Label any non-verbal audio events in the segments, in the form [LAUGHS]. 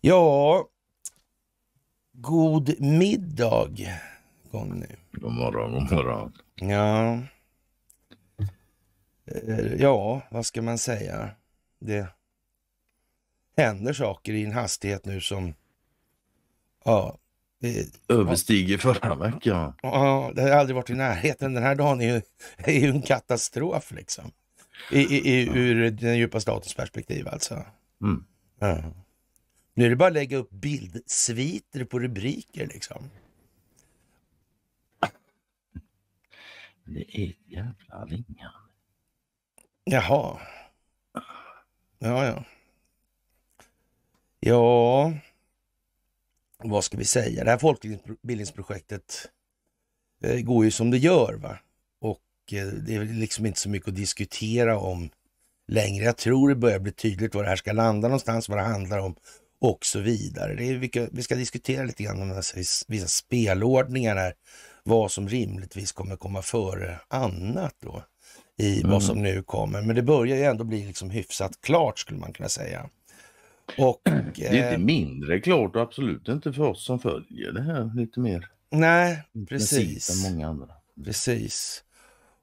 Ja, god middag God morgon, god morgon. Ja. Eh, ja, vad ska man säga? Det händer saker i en hastighet nu som ja, överstiger förra veckan. Ja, det har aldrig varit i närheten. Den här dagen är ju, [LAUGHS] är ju en katastrof liksom. I, i, i, ur den djupa statens perspektiv alltså. Mm. Ja. Nu är det bara att lägga upp bildsviter på rubriker liksom. Det är ett jävla vingande. Jaha. Ja, ja. Ja vad ska vi säga, det här folkbildningsprojektet eh, går ju som det gör. va? Och eh, det är liksom inte så mycket att diskutera om längre. Jag tror det börjar bli tydligt var det här ska landa någonstans, vad det handlar om och så vidare. Det är, vilka, vi ska diskutera lite grann om här, vissa spelordningar här, vad som rimligtvis kommer komma före annat då i mm. vad som nu kommer. Men det börjar ju ändå bli liksom hyfsat klart skulle man kunna säga. Och, det är inte eh, mindre klart och absolut inte för oss som följer det här lite mer. Nej, precis. Än många andra. Precis.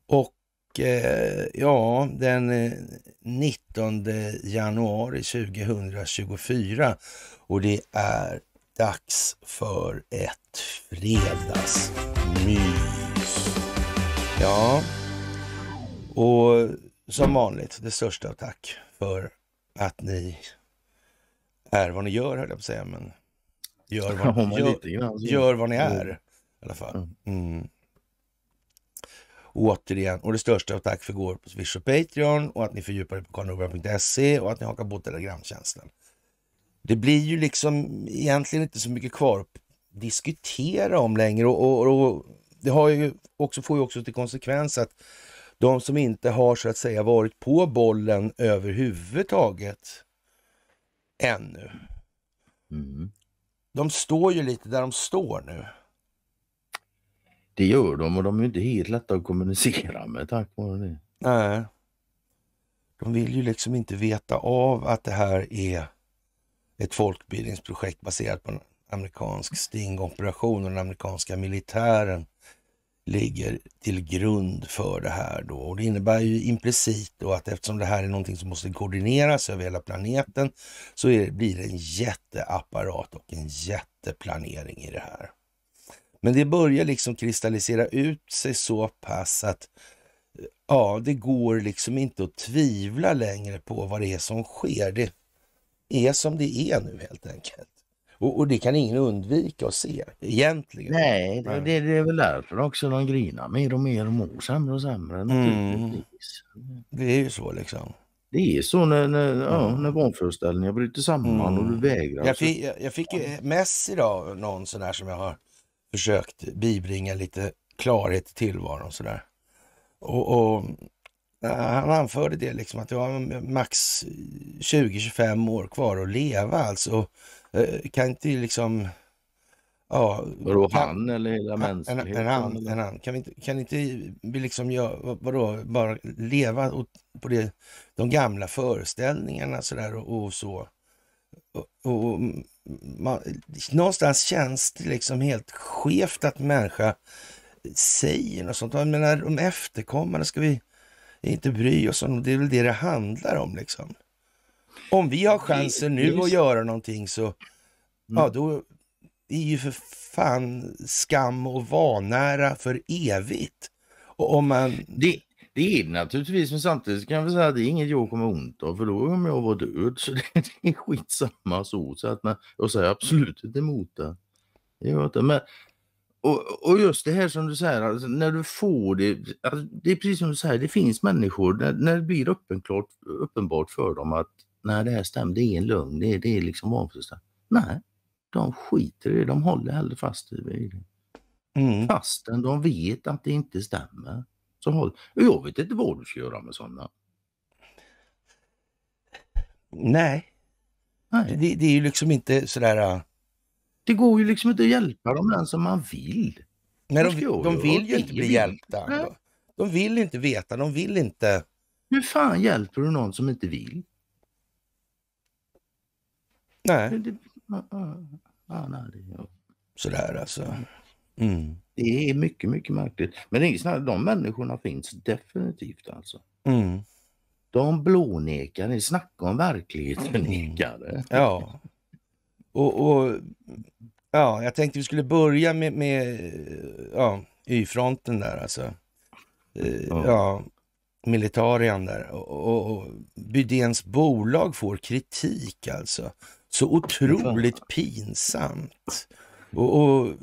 Och eh, ja, den 19 eh, januari 2024 och det är dags för ett fredagsmys. Ja, och som vanligt det största tack för att ni är vad ni gör, höll jag på att säga. Men gör vad, [LAUGHS] ni, gör, gör vad ni är, i alla fall. Mm. Och återigen, och det största av tack för går på Swish och Patreon och att ni fördjupar er på karlnorberg.se och att ni hakar på telegramtjänsten. Det blir ju liksom egentligen inte så mycket kvar att diskutera om längre och, och, och det har ju också, får ju också till konsekvens att de som inte har så att säga varit på bollen överhuvudtaget ännu. Mm. De står ju lite där de står nu. Det gör de och de är inte helt lätta att kommunicera med tack vare det. Nej. De vill ju liksom inte veta av att det här är ett folkbildningsprojekt baserat på en amerikansk stingoperation och den amerikanska militären ligger till grund för det här. Då. Och det innebär ju implicit då att eftersom det här är någonting som måste koordineras över hela planeten så är, blir det en jätteapparat och en jätteplanering i det här. Men det börjar liksom kristallisera ut sig så pass att eh, ja, det går liksom inte att tvivla längre på vad det är som sker. Det är som det är nu helt enkelt. Och, och, det kan ingen undvika att se egentligen. Nej, det, det, det är väl därför också de grinar mer och mer och mår sämre och sämre. Mm. Det är ju så liksom. Det är så när, när, mm. ja, när vanföreställningar bryter samman mm. och du mm. vägrar. Jag fick, jag, jag fick mess idag, någon sån här som jag har försökt bibringa lite klarhet i tillvaron sådär. Och, och han anförde det liksom att jag har max 20-25 år kvar att leva alltså. Eh, kan inte liksom... Ja, vadå kan, han eller hela mänskligheten? En, en, en, en, en, kan, vi inte, kan inte vi liksom gör, vadå, bara leva på det, de gamla föreställningarna sådär och, och så? Och, och man, någonstans känns det liksom helt skevt att människa säger något sånt. Jag menar, de efterkommande ska vi inte bry oss om. Det är väl det det handlar om liksom. Om vi har chansen nu att göra någonting så, mm. ja då är ju för fan skam och vanära för evigt. Och om man... Det, det är det naturligtvis, men samtidigt kan jag säga att det är inget jag kommer ont av, för då kommer jag vara död. Så det, [LAUGHS] det är skitsamma så. så att man, jag säger absolut inte emot det. det gör Men, och, och, just det här som du säger, alltså, när du får det, alltså, det är precis som du säger, det finns människor, när, när det blir uppenbart för dem att nej det här stämmer, det är en lögn, det är, det är liksom vanförstånd. Nej, de skiter i det, de håller hellre fast i det. Mm. Fastän de vet att det inte stämmer. Så håll... Jag vet inte vad du ska göra med sådana. Nej. Nej. Det, det, är ju liksom inte sådär... Äh, det går ju liksom inte att hjälpa dem den som man vill. Nej, de, de, vill ju inte bli hjälpta. De vill inte veta, de vill inte... Hur fan hjälper du någon som inte vill? Nej. Sådär alltså. Mm. Det är mycket, mycket märkligt. Men det är de människorna finns definitivt alltså. Mm. De blånekar. snacka om verklighetsförnekare. Mm. Ja. Och, och, ja, jag tänkte vi skulle börja med, med ja, Y-fronten där alltså. Eh, ja, ja militarian där. Och, och, och Bydens bolag får kritik alltså så otroligt pinsamt. Och, och,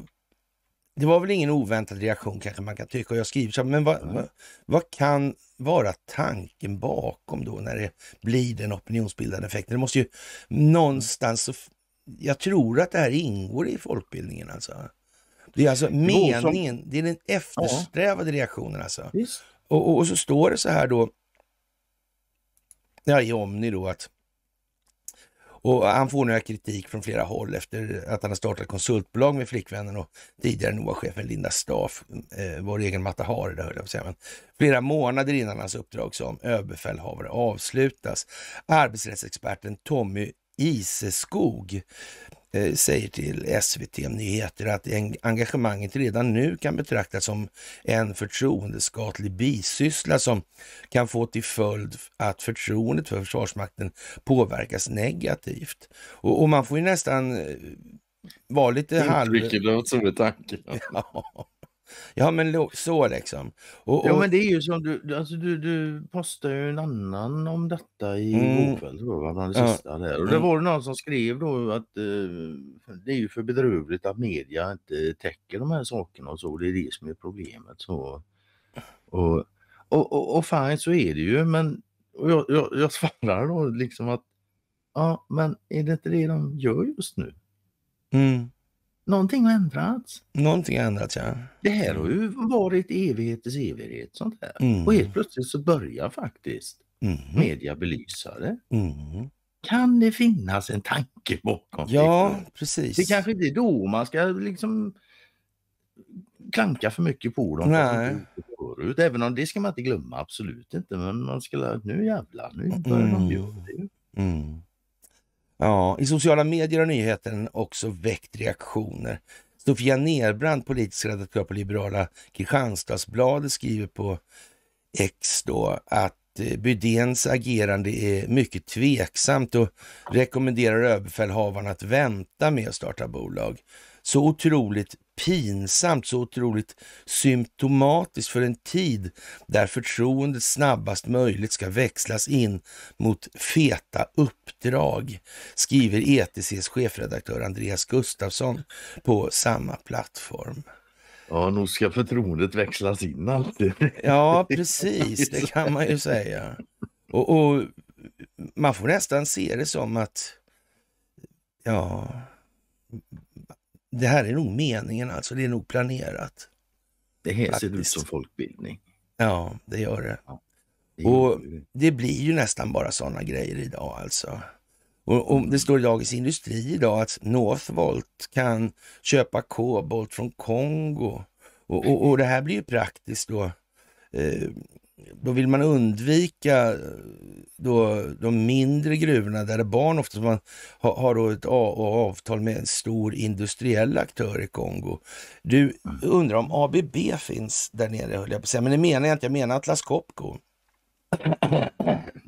Det var väl ingen oväntad reaktion kanske man kan tycka. Och jag skriver så men vad, vad, vad, kan vara tanken bakom då när det blir den opinionsbildande effekten? Det måste ju någonstans, jag tror att det här ingår i folkbildningen alltså. Det är alltså meningen, det är den eftersträvade reaktionen alltså. Och, och, och så står det så här då, ja i Omni då att och han får nu kritik från flera håll efter att han har startat konsultbolag med flickvännen och tidigare NOA-chefen Linda Staff, eh, vår egen Mata Hari, det höll jag på att säga, men flera månader innan hans uppdrag som överbefälhavare avslutas. Arbetsrättsexperten Tommy Iseskog Eh, säger till SVT Nyheter att engagemanget redan nu kan betraktas som en förtroendeskadlig bisyssla som kan få till följd att förtroendet för Försvarsmakten påverkas negativt. Och, och man får ju nästan eh, vara lite halv... Det låter som en tanke. [LAUGHS] Ja. Ja, men så liksom. Och, och... Ja, men det är ju som du, alltså du, du postar ju en annan om detta i mm. tror jag, det sista där. Och mm. det var någon som skrev då att eh, det är ju för bedrövligt att media inte täcker de här sakerna och så. Det är det som är problemet. Så. Och, och, och, och fine, så är det ju, men jag, jag, jag svarar då liksom att ja, men är det inte det de gör just nu? Mm. Någonting har ändrats. Någonting har ändrats, ja. Det här har ju varit evighetens evighet sånt här. Mm. Och helt plötsligt så börjar faktiskt mm. media belysa det. Mm. Kan det finnas en tanke bakom? Ja, det? precis. Det kanske inte är då man ska liksom klanka för mycket på dem. Nej. Förut, även om det ska man inte glömma, absolut inte. Men man ska, nu jävlar, nu mm. börjar mm. de göra det. Mm. Ja, I sociala medier har nyheten också väckt reaktioner. Sofia Nerbrand, politisk redaktör på liberala Kristianstadsbladet, skriver på X då att eh, Bydéns agerande är mycket tveksamt och rekommenderar överbefälhavaren att vänta med att starta bolag. Så otroligt pinsamt, så otroligt symptomatiskt för en tid där förtroendet snabbast möjligt ska växlas in mot feta uppdrag, skriver ETCs chefredaktör Andreas Gustafsson på samma plattform. Ja, nog ska förtroendet växlas in alltid. Ja, precis, det kan man ju [LAUGHS] säga. Och, och man får nästan se det som att, ja, det här är nog meningen alltså. Det är nog planerat. Det här ser ut som folkbildning. Ja, det gör det. det och det blir ju nästan bara sådana grejer idag alltså. Och, och det står i Dagens Industri idag att Northvolt kan köpa kobolt från Kongo. Och, och, och det här blir ju praktiskt då eh, då vill man undvika eh, då de mindre gruvorna där det barn ofta man har, har då ett avtal med en stor industriell aktör i Kongo. Du undrar om ABB finns där nere höll jag på att säga, men det menar jag inte, jag menar Atlas Copco. [CLEARS THROAT]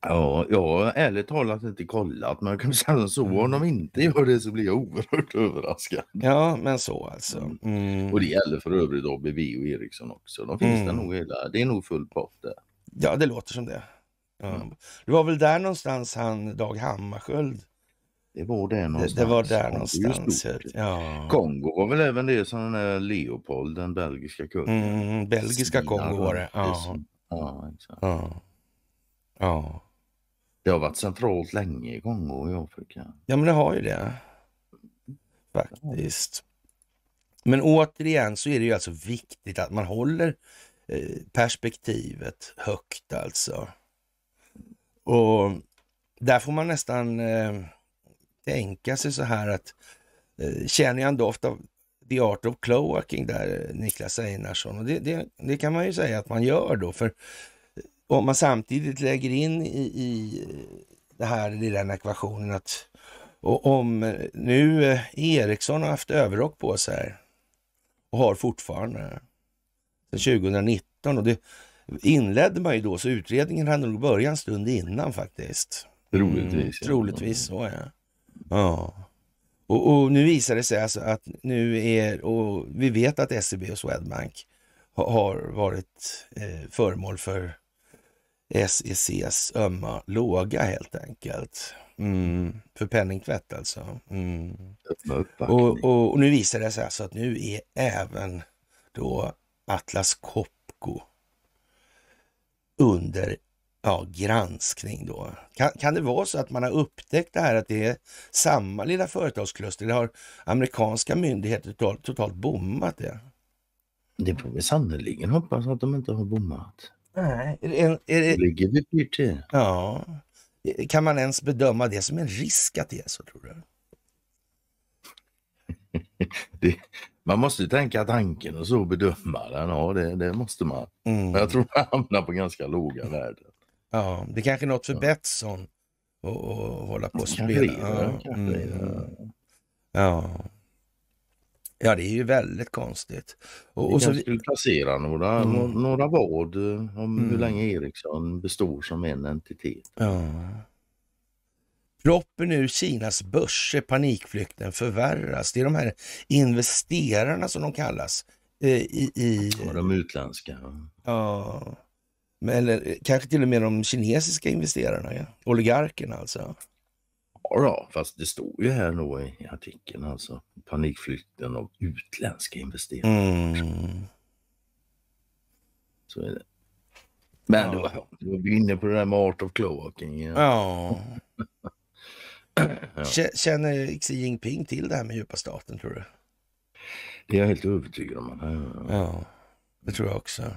Ja, jag har ärligt talat inte kollat men jag kan säga så om de mm. inte gör det så blir jag oerhört överraskad. Ja men så alltså. Mm. mm. Och det gäller för övrigt ABB och Ericsson också. De finns mm. där nog hela, det är nog full pott där. Ja det låter som det. Ja. Mm. Det var väl där någonstans han Dag Hammarskjöld det var där någonstans. Det, det var där någonstans. Ja. Kongo var väl även det som den där Leopold, den belgiska kungen. Mm, belgiska Kongo var det. Ja. ja, exakt. ja. ja. Det har varit centralt länge i Kongo i Afrika. Ja, men det har ju det. Faktiskt. Men återigen så är det ju alltså viktigt att man håller eh, perspektivet högt alltså. Och där får man nästan eh, tänka sig så här att eh, känner jag en doft av The Art of Cloaking där, eh, Niklas Einarsson? Och det, det, det, kan man ju säga att man gör då, för om man samtidigt lägger in i, i det här i den ekvationen att och om nu eh, Ericsson har haft överrock på sig och har fortfarande sedan 2019 och det inledde man ju då så utredningen hade nog börjat en stund innan faktiskt. Troligtvis. Mm, ja. Troligtvis så ja. ja. Och, och, nu visar det sig alltså att nu är, och vi vet att SEB och Swedbank har varit eh, föremål för SECs ömma låga helt enkelt. Mm. För penningtvätt alltså. Mm. Och, och, och, nu visar det sig alltså att nu är även då Atlas Copco under ja, granskning då. Kan, kan det vara så att man har upptäckt det här att det är samma lilla företagskluster? Eller har amerikanska myndigheter totalt, totalt bommat det? Det får vi sannerligen hoppas att de inte har bommat. Nej. Är det en, är det... ligger det dyrt till. Ja. Kan man ens bedöma det som en risk att det är så, tror du? [LAUGHS] det, man måste ju tänka tanken och så bedöma den. Ja, det, det måste man. Mm. Men jag tror man hamnar på ganska låga värden. Ja, det är kanske är något för ja. Betsson att hålla på och spela. ja. Ja, det är ju väldigt konstigt. Och, och så... Vi skulle placera några, mm. några, vad eh, om mm. hur länge Ericsson består som en entitet. Ja. Proppen ur Kinas börser, panikflykten förvärras. Det är de här investerarna som de kallas. Eh, I, i... Ja, de utländska. Ja. Eller eh, kanske till och med de kinesiska investerarna, ja. oligarkerna alltså då, fast det står ju här då i artikeln alltså. Panikflykten av utländska investerare. Mm. Så är det. Men ja. då, då är vi inne på det där med art of cloaking. Ja. ja. Känner Xi Jinping till det här med djupa staten tror du? Det är jag helt övertygad om. Ja, ja det tror jag också.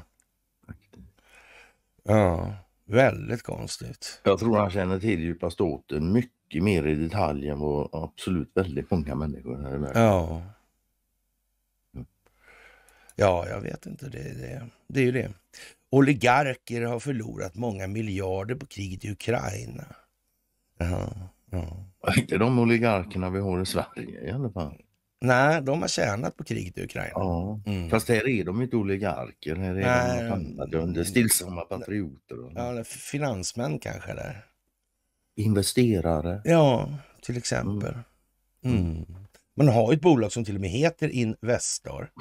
Ja, väldigt konstigt. Jag tror han känner till djupa staten mycket mycket mer i detalj än vad absolut väldigt många människor här i världen. Ja. Mm. Ja, jag vet inte. Det, det, det är ju det. Oligarker har förlorat många miljarder på kriget i Ukraina. Ja, ja. Inte de oligarkerna vi har i Sverige i alla fall. Nej, de har tjänat på kriget i Ukraina. Ja, mm. fast här är de inte oligarker. Här är Nej, de något annat. De är stillsamma patrioter. Och... Ja, finansmän kanske. Där. Investerare. Ja, till exempel. Mm. Mm. mm. Man har ju ett bolag som till och med heter Investor.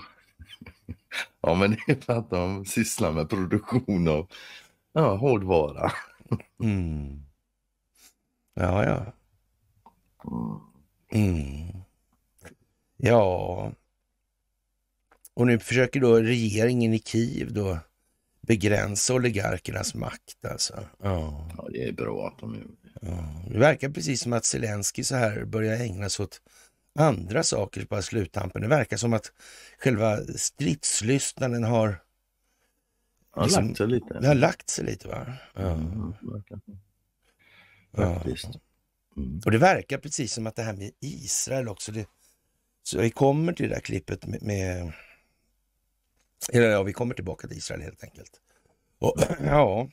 [LAUGHS] ja, men det är för att de sysslar med produktion av ja, hårdvara. [LAUGHS] mm. Ja, ja. Mm. mm. Ja. Och nu försöker då regeringen i Kiev då begränsa oligarkernas makt alltså. Ja. ja, det är bra att de gör det. Ja. Det verkar precis som att Zelensky så här börjar ägna sig åt andra saker på sluttampen. Det verkar som att själva stridslystnaden har... Liksom, lagt sig lite. Det har lagt sig lite va? Ja. Mm, Faktiskt. Mm. Och det verkar precis som att det här med Israel också, det, så vi kommer till det där klippet med, med eller ja, vi kommer tillbaka till Israel helt enkelt. Och, [CLEARS THROAT] ja.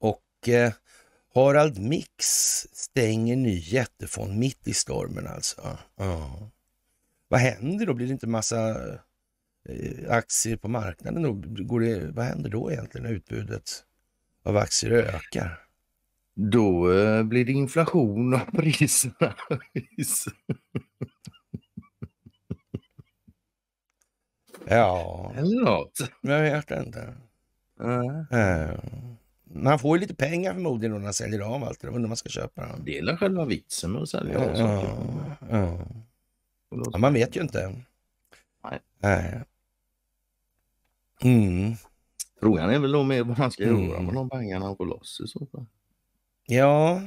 Och eh, Harald Mix stänger ny jättefond mitt i stormen alltså. Ja. Vad händer då? Blir det inte massa eh, aktier på marknaden? Då? Går det, vad händer då egentligen när utbudet av aktier ökar? Då eh, blir det inflation och [LAUGHS] priserna Ja. Eller något. Jag vet inte. Mm. Man får ju lite pengar förmodligen när man säljer av allt det där. Undrar man ska köpa den. Det är själva vitsen med att sälja av saker. ja. ja, Man vet ju inte. Nej. Mm. Frågan är väl då med vad han ska mm. göra med de pengarna han får loss i så fall. Ja.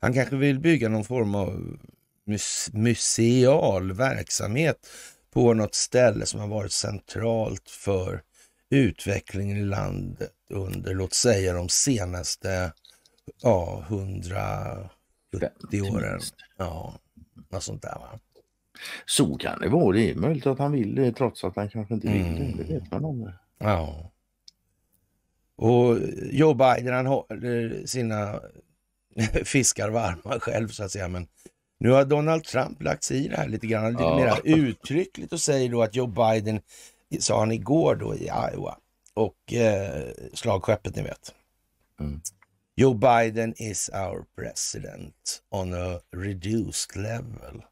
Han kanske vill bygga någon form av muse museal verksamhet på något ställe som har varit centralt för utvecklingen i landet under, låt säga de senaste ja, 170 åren. Ja, något sånt där. Va? Så kan det vara. Det är möjligt att han vill det trots att han kanske inte vill mm. det. Det vet man om. Det. Ja. Och Joe Biden han håller eh, sina [LAUGHS] fiskar varma själv så att säga. Men nu har Donald Trump lagt sig i det här lite grann, lite ja. mer uttryckligt och säger då att Joe Biden, sa han igår då i Iowa, och eh, slagskeppet ni vet. Mm. Joe Biden is our president on a reduced level.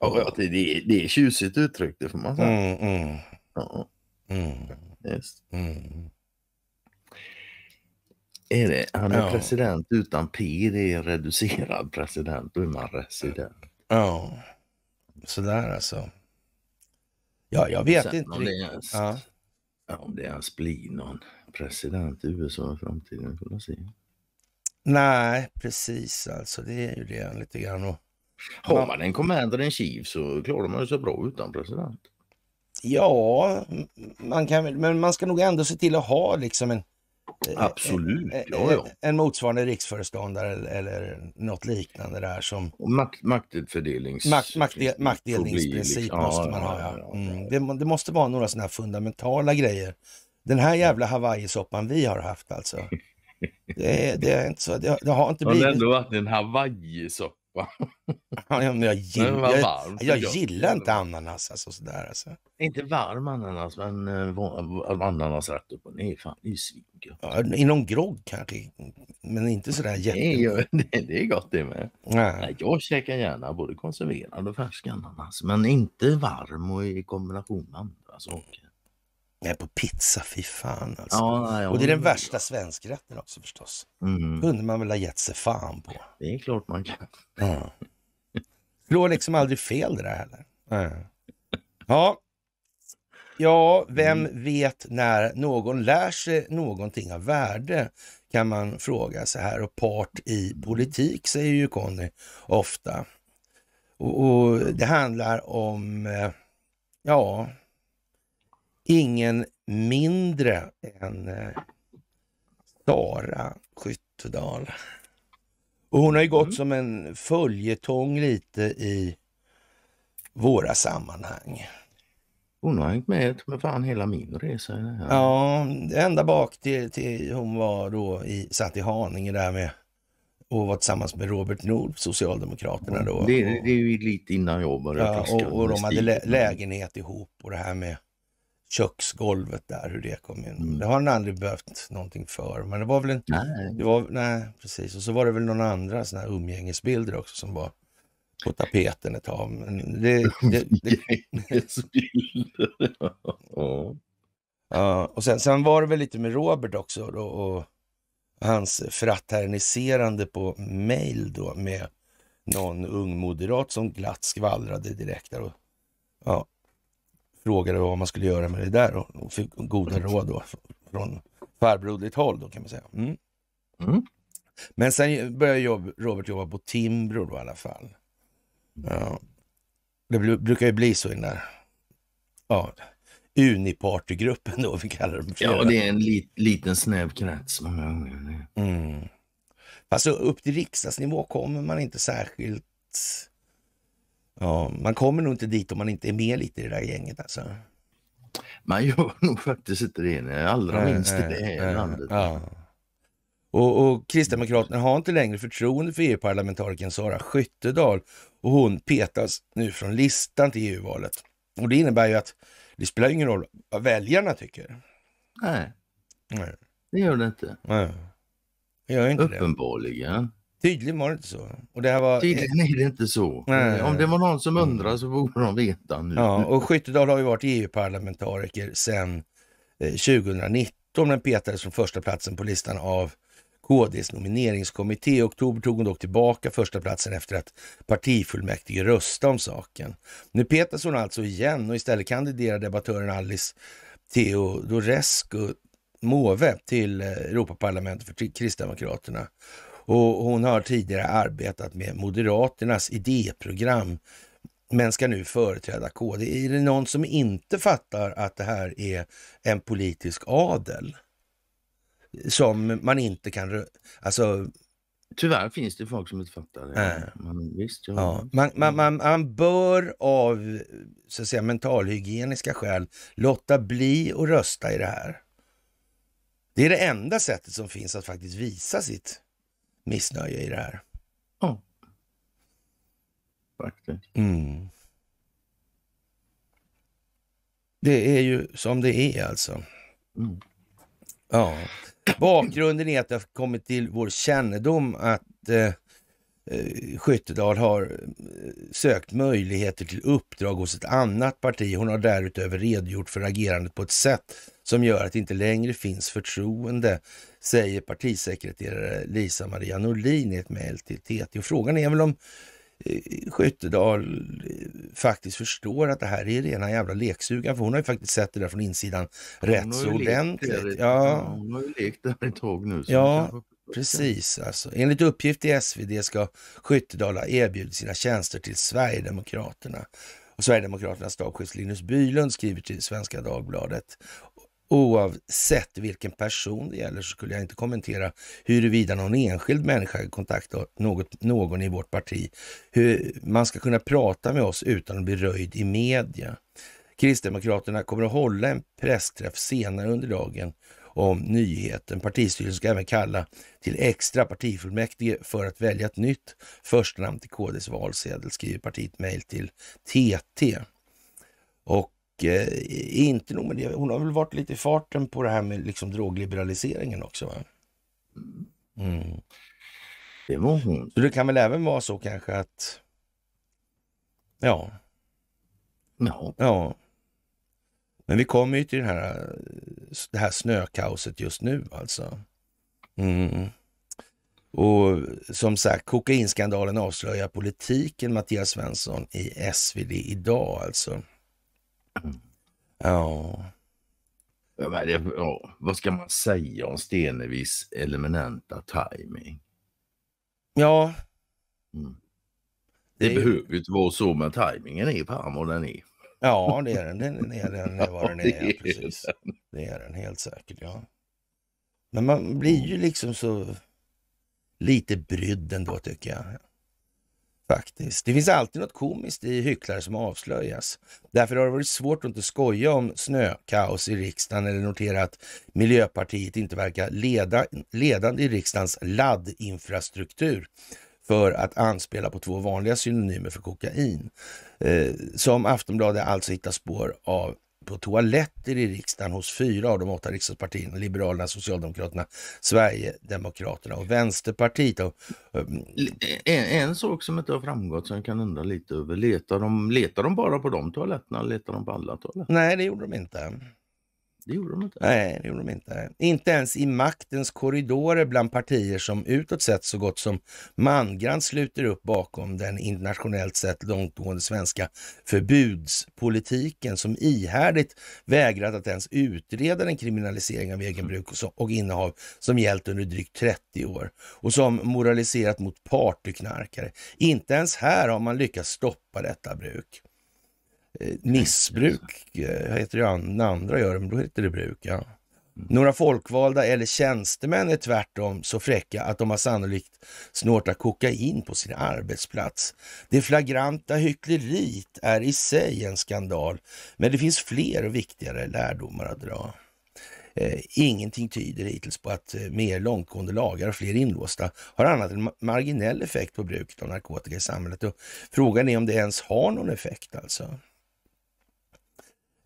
Ja, det, det, är, det är tjusigt uttryckt det får man säga. Mm, mm. Ja. Mm. Just. Mm. Är det? Han är ja. president utan P. Det är reducerad president. Då är man resident. Ja, sådär alltså. Ja, jag vet Sen, inte. Om det, är ja. om det ens blir någon president i USA i framtiden, får man se. Nej, precis alltså. Det är ju det lite grann. Och... Har man en commander en chief så klarar man sig bra utan president. Ja, man kan, men man ska nog ändå se till att ha liksom en Eh, Absolut, eh, ja, ja. Eh, en motsvarande riksföreståndare eller något liknande där som... Och makt, Makt, maktdel, maktdelningsprincip ja, måste man ha, ja. Mm. Det, det, måste vara några sådana här fundamentala grejer. Den här jävla hawaiisoppan vi har haft alltså. Det, det är inte så, det, det har inte blivit... Det har ändå varit en hawaiisoppa va? [LAUGHS] jag, jag, gillar, jag, jag gillar inte ananas. Alltså, sådär, alltså. Inte varm ananas, men uh, ananas rätt upp och ner. Fan, det är ju Ja, I någon grogg kanske, men inte sådär jätte... det, [LAUGHS] det är gott det med. Nej. Nej, jag käkar gärna både konserverad och färsk ananas, men inte varm och i kombination med andra saker. Nej, på pizza, fy fan alltså. Ja, ja, och det är den värsta svenskrätten också förstås. Mm. kunde man väl ha gett sig fan på. Det är klart man kan. Ja. Slår liksom aldrig fel det där heller. Ja. Ja, vem mm. vet när någon lär sig någonting av värde kan man fråga så här. Och part i mm. politik säger ju Conny ofta. Och, och det handlar om, eh, ja, ingen mindre än eh, Sara Skyttedal. Och hon har ju gått mm. som en följetong lite i våra sammanhang. Hon har hängt med med fan hela min resa. Ja, ända bak till, till hon var då i, satt i Haninge där med och var tillsammans med Robert Nord, Socialdemokraterna då. Det, det är ju lite innan jag började ja, och, och de hade lä lägenhet ihop och det här med köksgolvet där, hur det kom in. Mm. Det har han aldrig behövt någonting för. Men det var väl en... Nej. Det var, nej, precis. Och så var det väl några andra sådana här umgängesbilder också som var på tapeten ett tag. Men det, det, det... [LAUGHS] ja. ja, och sen, sen var det väl lite med Robert också då, och hans fraterniserande på mail då med någon ung moderat som glatt skvallrade direkt där. Och, ja, frågade vad man skulle göra med det där och fick goda råd då från farbroderligt håll då kan man säga. Mm. Mm. Men sen började jobb, Robert jobba på Timbro då i alla fall. Ja. Det bl brukar ju bli så i den där ja, gruppen då, vi kallar dem Ja, det är en lit, liten snäv krets. Mm. Fast upp till riksdagsnivå kommer man inte särskilt Ja, man kommer nog inte dit om man inte är med lite i det där gänget alltså. Man gör [LAUGHS] nog faktiskt inte det, allra nej, minst i det här nej, landet. Ja. Och, och, Kristdemokraterna har inte längre förtroende för EU-parlamentarikern Sara Skyttedal och hon petas nu från listan till EU-valet. Och det innebär ju att det spelar ingen roll vad väljarna tycker. Nej, Nej. det gör det inte. Nej. Det gör inte Uppenbarligen. Tydligen var det inte så. Och det här var... Tydligen är det inte så. Nej. Om det var någon som mm. undrar så borde de veta nu. Ja, och Skyttedal har ju varit EU-parlamentariker sedan 2019 men petades från första platsen på listan av KDs nomineringskommitté. I oktober tog hon dock tillbaka första platsen efter att partifullmäktige röstade om saken. Nu petas hon alltså igen och istället kandiderar debattören Alice Teodorescu Måwe till eh, Europaparlamentet för Kristdemokraterna. Och hon har tidigare arbetat med Moderaternas idéprogram men ska nu företräda KD. Är det någon som inte fattar att det här är en politisk adel? Som man inte kan... Alltså... Tyvärr finns det folk som inte fattar det. Äh. Man, visst, ja. ja. Man, man, man, man, bör av så att säga, mentalhygieniska skäl låta bli att rösta i det här. Det är det enda sättet som finns att faktiskt visa sitt missnöje i det här. Ja, faktiskt. Mm. Det är ju som det är alltså. Mm. Ja. Bakgrunden är att det har kommit till vår kännedom att eh, eh Skyttedal har eh, sökt möjligheter till uppdrag hos ett annat parti. Hon har därutöver redogjort för agerandet på ett sätt som gör att det inte längre finns förtroende, säger partisekreterare Lisa Maria Norlin i ett mejl till TT. Och frågan är väl om eh, Skyttedal eh, faktiskt förstår att det här är rena jävla leksugan, för hon har ju faktiskt sett det där från insidan hon rätt så ordentligt. ja. Hon har ju lekt där ett tag nu. Ja, precis. Alltså. Enligt uppgift i SvD ska Skyttedal ha erbjudit sina tjänster till Sverigedemokraterna. Och Sverigedemokraternas stabschef Linus Bylund skriver till Svenska Dagbladet Oavsett vilken person det gäller så skulle jag inte kommentera huruvida någon enskild människa kontaktar något, någon i vårt parti. Hur man ska kunna prata med oss utan att bli röjd i media. Kristdemokraterna kommer att hålla en pressträff senare under dagen om nyheten. Partistyrelsen ska även kalla till extra partifullmäktige för att välja ett nytt första till KDs valsedel, skriver partiet mejl till TT. Och Eh, inte nog med det, hon har väl varit lite i farten på det här med liksom drogliberaliseringen också. Va? Mm. Det var hon. Så det kan väl även vara så kanske att... Ja. Ja. ja. Men vi kommer ju till den här, det här snökaoset just nu alltså. Mm. Och som sagt, kokainskandalen avslöjar politiken, Mattias Svensson i SvD idag alltså. Ja. Ja, det, ja. Vad ska man säga om Stenevis eliminenta timing? Ja. Mm. Det, det behöver ju inte vara så, men tajmingen är fan vad den är. Ja, det är den. Den är, den är vad den [LAUGHS] är. Precis. Det är den helt säkert, ja. Men man blir ju mm. liksom så lite brydd ändå tycker jag. Faktiskt. Det finns alltid något komiskt i hycklare som avslöjas. Därför har det varit svårt att inte skoja om snökaos i riksdagen eller notera att Miljöpartiet inte verkar leda, ledande i riksdagens laddinfrastruktur för att anspela på två vanliga synonymer för kokain. Eh, som Aftonbladet alltså hittar spår av på toaletter i riksdagen hos fyra av de åtta riksdagspartierna, Liberalerna, Socialdemokraterna, Sverigedemokraterna och Vänsterpartiet. Och, um, en, en, sak som inte har framgått som jag kan undra lite över, letar de, letar de bara på de toaletterna eller letar de på alla toaletter? Nej, det gjorde de inte. Det gjorde de inte. Nej, det gjorde de inte. Inte ens i maktens korridorer bland partier som utåt sett så gott som mangrant sluter upp bakom den internationellt sett långtgående svenska förbudspolitiken som ihärdigt vägrat att ens utreda den kriminalisering av egenbruk mm. och innehav som gällt under drygt 30 år och som moraliserat mot partyknarkare. Inte ens här har man lyckats stoppa detta bruk. Eh, missbruk eh, heter det andra, andra gör det, men då heter det bruk. Ja. Mm. Några folkvalda eller tjänstemän är tvärtom så fräcka att de har sannolikt snortat kokain på sin arbetsplats. Det flagranta hyckleriet är i sig en skandal, men det finns fler och viktigare lärdomar att dra. Eh, ingenting tyder hittills på att mer långtgående lagar och fler inlåsta har annat än marginell effekt på bruket av narkotika i samhället. Och frågan är om det ens har någon effekt alltså.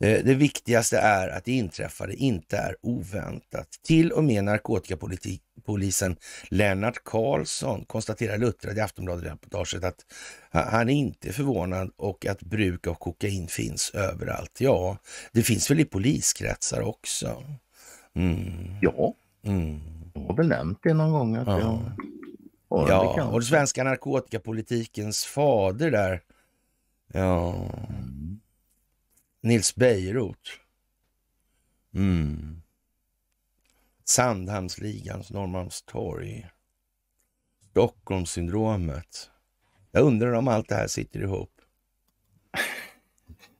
Eh, det viktigaste är att det inträffade inte är oväntat. Till och med narkotikapolisen Lennart Karlsson konstaterar luttrad i Aftonbladet-reportaget att han är inte är förvånad och att bruk av kokain finns överallt. Ja, det finns väl i poliskretsar också? Mm. Ja, mm. jag har väl nämnt det någon gång. Att ja. Jag... Ja, ja och den svenska narkotikapolitikens fader där. Ja, Nils Bejerot. Mm. Sandhamnsligans Norrmalmstorg. Stockholmssyndromet. Jag undrar om allt det här sitter ihop.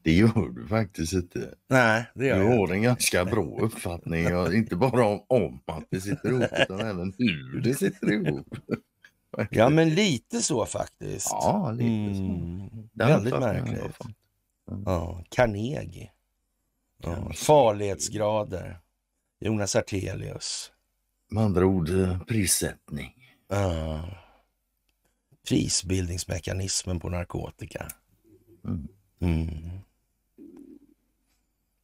Det gör du faktiskt inte. Nej, det gör du har en ganska bra uppfattning, inte bara om, om att det sitter ihop utan även hur det sitter ihop. Ja, men lite så faktiskt. Ja, lite så. Mm, väldigt märkligt. Mm. Ja, Carnegie. Ja, farlighetsgrader. Jonas Artelius. Med andra ord eh, prissättning. Ja. Prisbildningsmekanismen på narkotika. Mm. Mm.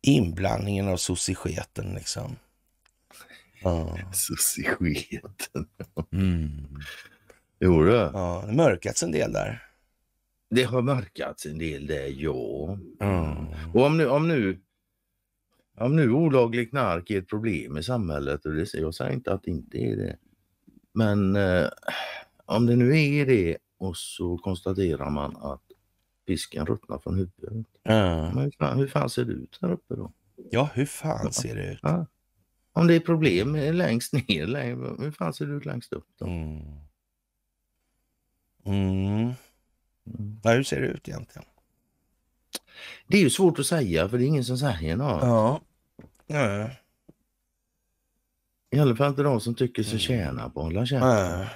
Inblandningen av societeten liksom. Ja. Societeten. mm. Jo du. Ja, det mörkats en del där. Det har mörkats en del där, ja. Mm. Och om nu, om nu om nu olaglig knark är ett problem i samhället, och det, jag säger inte att det inte är det. Men eh, om det nu är det och så konstaterar man att fisken ruttnar från huvudet. Mm. Men hur, fan, hur fan ser det ut här uppe då? Ja, hur fan ja. ser det ut? Ja. Om det är problem längst ner, hur fan ser det ut längst upp då? Mm. Mm. Ja, hur ser det ut egentligen? Det är ju svårt att säga för det är ingen som säger något. Ja. ja. I alla fall inte de som tycker sig tjäna på att hålla käften.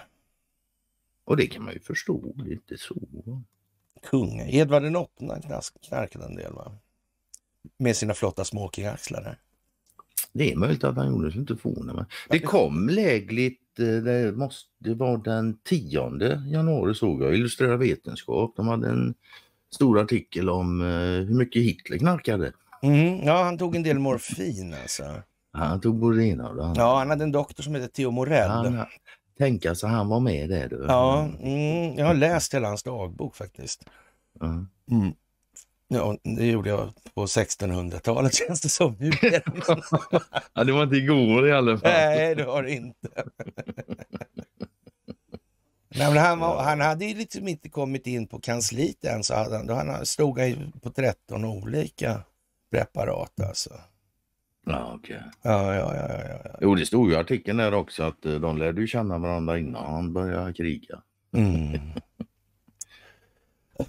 Och det kan man ju förstå, det är inte så. Kung Edvard den åttna knarkade en del va? Med sina flotta smokingaxlar. Det är möjligt att han gjorde det, så inte förvåna Det kom lägligt Eh, det måste det var den 10 januari såg jag Illustrerad Vetenskap. De hade en stor artikel om eh, hur mycket Hitler knarkade. Mm, ja, han tog en del morfin alltså. han tog både det ena och det andra. Ja, han hade en doktor som hette Theo Morell. Han, tänka sig, han var med där du. Ja, mm, jag har läst hela hans dagbok faktiskt. Mm. Ja, det gjorde jag på 1600-talet [LAUGHS] känns det som. [LAUGHS] ja, det var inte igår i alla fall. Nej, det var det inte. [LAUGHS] Nej, men han, var, han hade ju liksom inte kommit in på kansliet än, så hade han, då han stod han på 13 olika preparat alltså. Ja, okej. Okay. Ja, ja, ja, ja, ja. Jo, det stod ju i artikeln där också att eh, de lärde ju känna varandra innan han började kriga. Mm.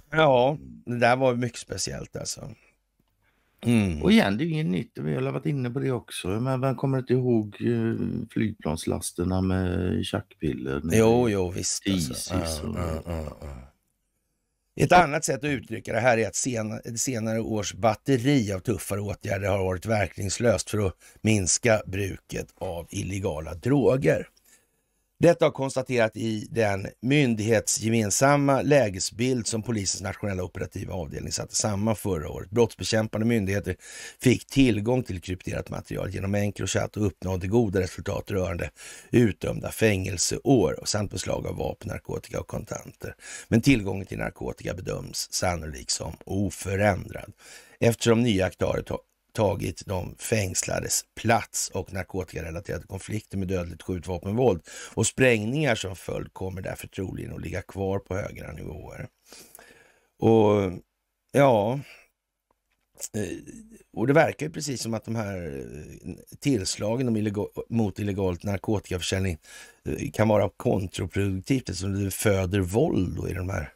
Ja, det där var mycket speciellt alltså. Mm. Och igen, det är ju inget nytt. Vi har varit inne på det också. Men vem kommer inte ihåg eh, flygplanslasterna med tjackpiller? Jo, jo, visst. alltså. ja, ja, ja, Ett annat sätt att uttrycka det här är att sen, senare års batteri av tuffare åtgärder har varit verkningslöst för att minska bruket av illegala droger. Detta har konstaterat i den myndighetsgemensamma lägesbild som polisens nationella operativa avdelning satte samman förra året. Brottsbekämpande myndigheter fick tillgång till krypterat material genom Encrochat och uppnådde goda resultat rörande utdömda fängelseår samt beslag av vapen, narkotika och kontanter. Men tillgången till narkotika bedöms sannolikt som oförändrad eftersom nya aktörer tagit de fängslades plats och narkotikarelaterade konflikter med dödligt skjutvapenvåld och sprängningar som följd kommer därför troligen att ligga kvar på högre nivåer. Och ja, eh, och det verkar ju precis som att de här eh, tillslagen mot illegalt narkotikaförsäljning eh, kan vara kontraproduktivt eftersom det föder våld i de här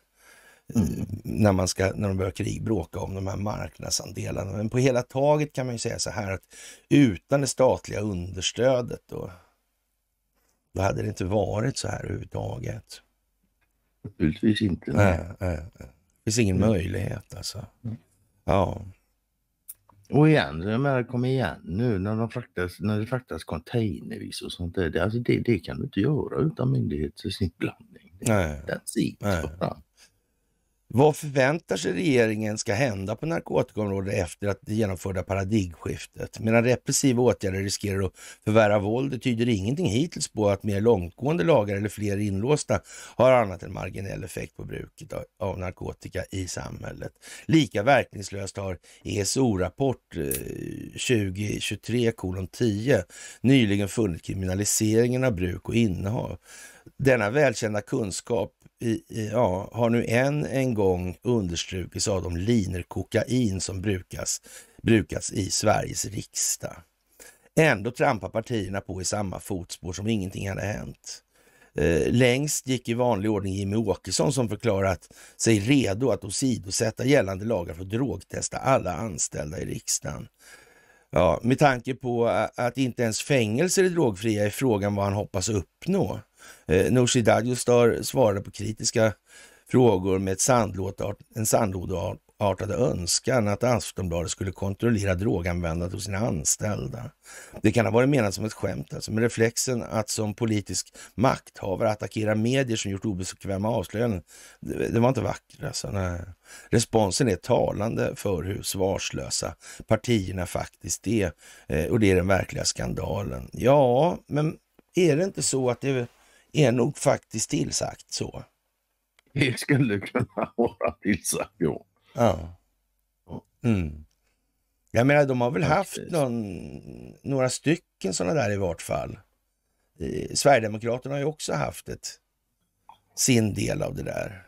Mm. När, man ska, när de börjar krig bråka om de här marknadsandelarna. Men på hela taget kan man ju säga så här att utan det statliga understödet då, då hade det inte varit så här överhuvudtaget. Naturligtvis inte. Nej, nej. Det finns ingen mm. möjlighet alltså. Mm. Ja. Och igen, jag menar kom igen nu när, de fraktas, när det fraktas containervis och sånt där. Det, alltså det, det kan du inte göra utan myndigheters inblandning. Nej. That's it. Nej. Vad förväntar sig regeringen ska hända på narkotikaområdet efter att det genomförda paradigmskiftet? Medan repressiva åtgärder riskerar att förvärra våldet tyder ingenting hittills på att mer långtgående lagar eller fler inlåsta har annat än marginell effekt på bruket av narkotika i samhället. Lika verkningslöst har ESO-rapport 2023 10 nyligen funnit kriminaliseringen av bruk och innehav. Denna välkända kunskap ja, har nu än en gång understrukits av de liner kokain som brukas, brukats i Sveriges riksdag. Ändå trampar partierna på i samma fotspår som ingenting hade hänt. Eh, längst gick i vanlig ordning Jimmy Åkesson som förklarat sig redo att åsidosätta gällande lagar för att drogtesta alla anställda i riksdagen. Ja, med tanke på att inte ens fängelser är drogfria är frågan vad han hoppas uppnå. Eh, Nooshi Dadgostar svarade på kritiska frågor med sandlådart, en sandlådeartad önskan att Aftonbladet skulle kontrollera droganvändandet hos sina anställda. Det kan ha varit menat som ett skämt, alltså, men reflexen att som politisk makthavare attackera medier som gjort obekväma avslöjanden, det, det var inte vackert. Alltså, Responsen är talande för hur svarslösa partierna faktiskt är eh, och det är den verkliga skandalen. Ja, men är det inte så att det är nog faktiskt tillsagt så. Det skulle kunna [LAUGHS] vara tillsagt, ja. Ja. Mm. Jag menar, de har väl haft någon, några stycken sådana där i vart fall. Sverigedemokraterna har ju också haft ett, sin del av det där.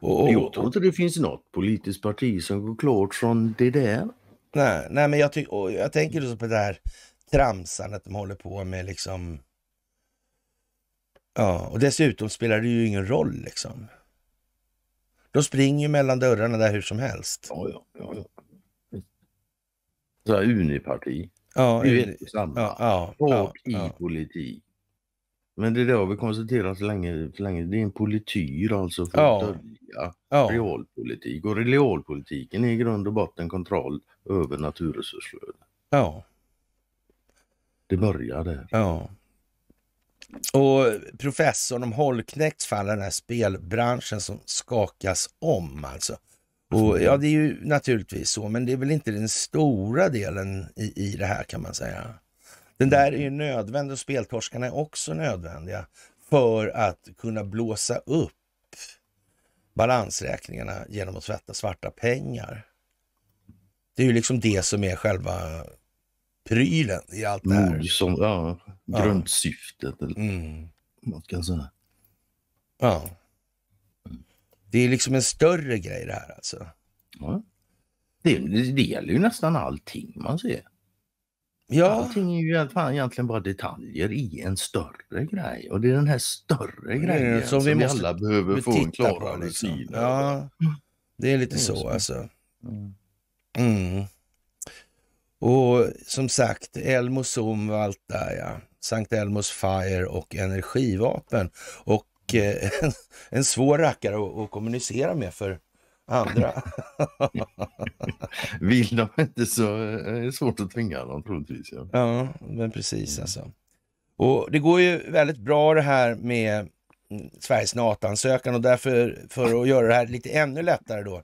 Och, och, jag tror inte det finns något politiskt parti som går klart från det där. Nej, nej men jag, ty- jag tänker just på det här tramsandet de håller på med liksom Ja, och dessutom spelar det ju ingen roll liksom. De springer ju mellan dörrarna där hur som helst. Ja, ja, ja. Så här uniparti. Ja, det är ju samma. Ja, ja, Folk ja, i politik. Men det där har vi konstaterat så länge, så länge. Det är en polityr alltså för ja. att dölja ja. realpolitik. Och realpolitiken är i grund och botten kontroll över naturresursflödet. Ja. Det börjar där. Ja. Och professorn om Holknekts fall, den här spelbranschen som skakas om alltså. Och, mm. ja, det är ju naturligtvis så, men det är väl inte den stora delen i, i det här kan man säga. Den där är ju mm. nödvändig och speltorskarna är också nödvändiga för att kunna blåsa upp balansräkningarna genom att tvätta svarta pengar. Det är ju liksom det som är själva prylen i allt det här. Mm, som, ja, grundsyftet. Ja. Mm. Man kan säga. Ja. Det är liksom en större grej det här alltså. Ja. Det, det, det gäller ju nästan allting man ser. Ja. Allting är ju egentligen bara detaljer i en större grej och det är den här större grejen som, som vi, måste alla behöver få en klarare liksom. syn ja. Det är lite det är så, så alltså. Mm. mm. Och som sagt, Elmos omvalt där ja. Sankt Elmos Fire och energivapen. Och eh, [LAUGHS] en, svår rackare att, att kommunicera med för andra. [LAUGHS] Vill de inte så eh, är det svårt att tvinga dem troligtvis. Ja, ja men precis alltså. Och det går ju väldigt bra det här med mm, Sveriges NATO-ansökan och därför för att göra det här lite ännu lättare då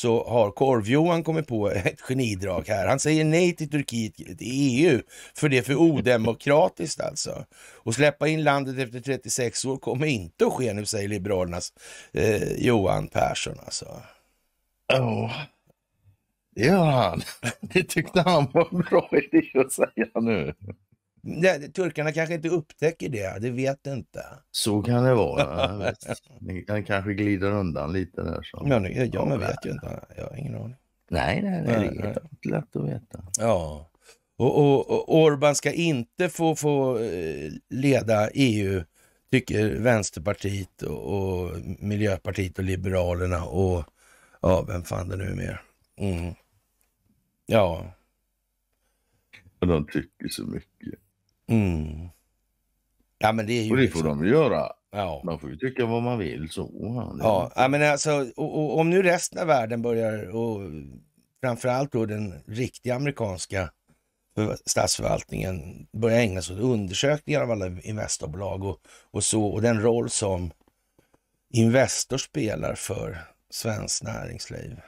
så har Korv-Johan kommit på ett genidrag här. Han säger nej till Turkiet i EU, för det är för odemokratiskt alltså. Och släppa in landet efter 36 år kommer inte att ske nu, säger Liberalernas eh, Johan Persson alltså. Oh. Det gör han. [LAUGHS] Det tyckte han var en bra idé att säga nu det, turkarna kanske inte upptäcker det, det vet du inte. Så kan det vara. Den [LAUGHS] kanske glider undan lite där. Så. Ja, nu, jag, jag vet ju inte. Jag har ingen aning. Nej, nej, nej, nej, det är inte lätt att veta. Ja. Och, och, och Orban ska inte få, få eh, leda EU, tycker Vänsterpartiet och, och Miljöpartiet och Liberalerna och ja, vem fan det nu är mer. Mm. Ja. De tycker så mycket. Mm. Ja, men det är ju och det liksom- får liksom... de göra. Ja. Man får ju tycka vad man vill. så. Ja, ja men alltså, och, och, om nu resten av världen börjar, och framförallt då den riktiga amerikanska statsförvaltningen börjar ägna sig åt undersökningar av alla investerbolag och, och så och den roll som Investor spelar för svenskt näringsliv.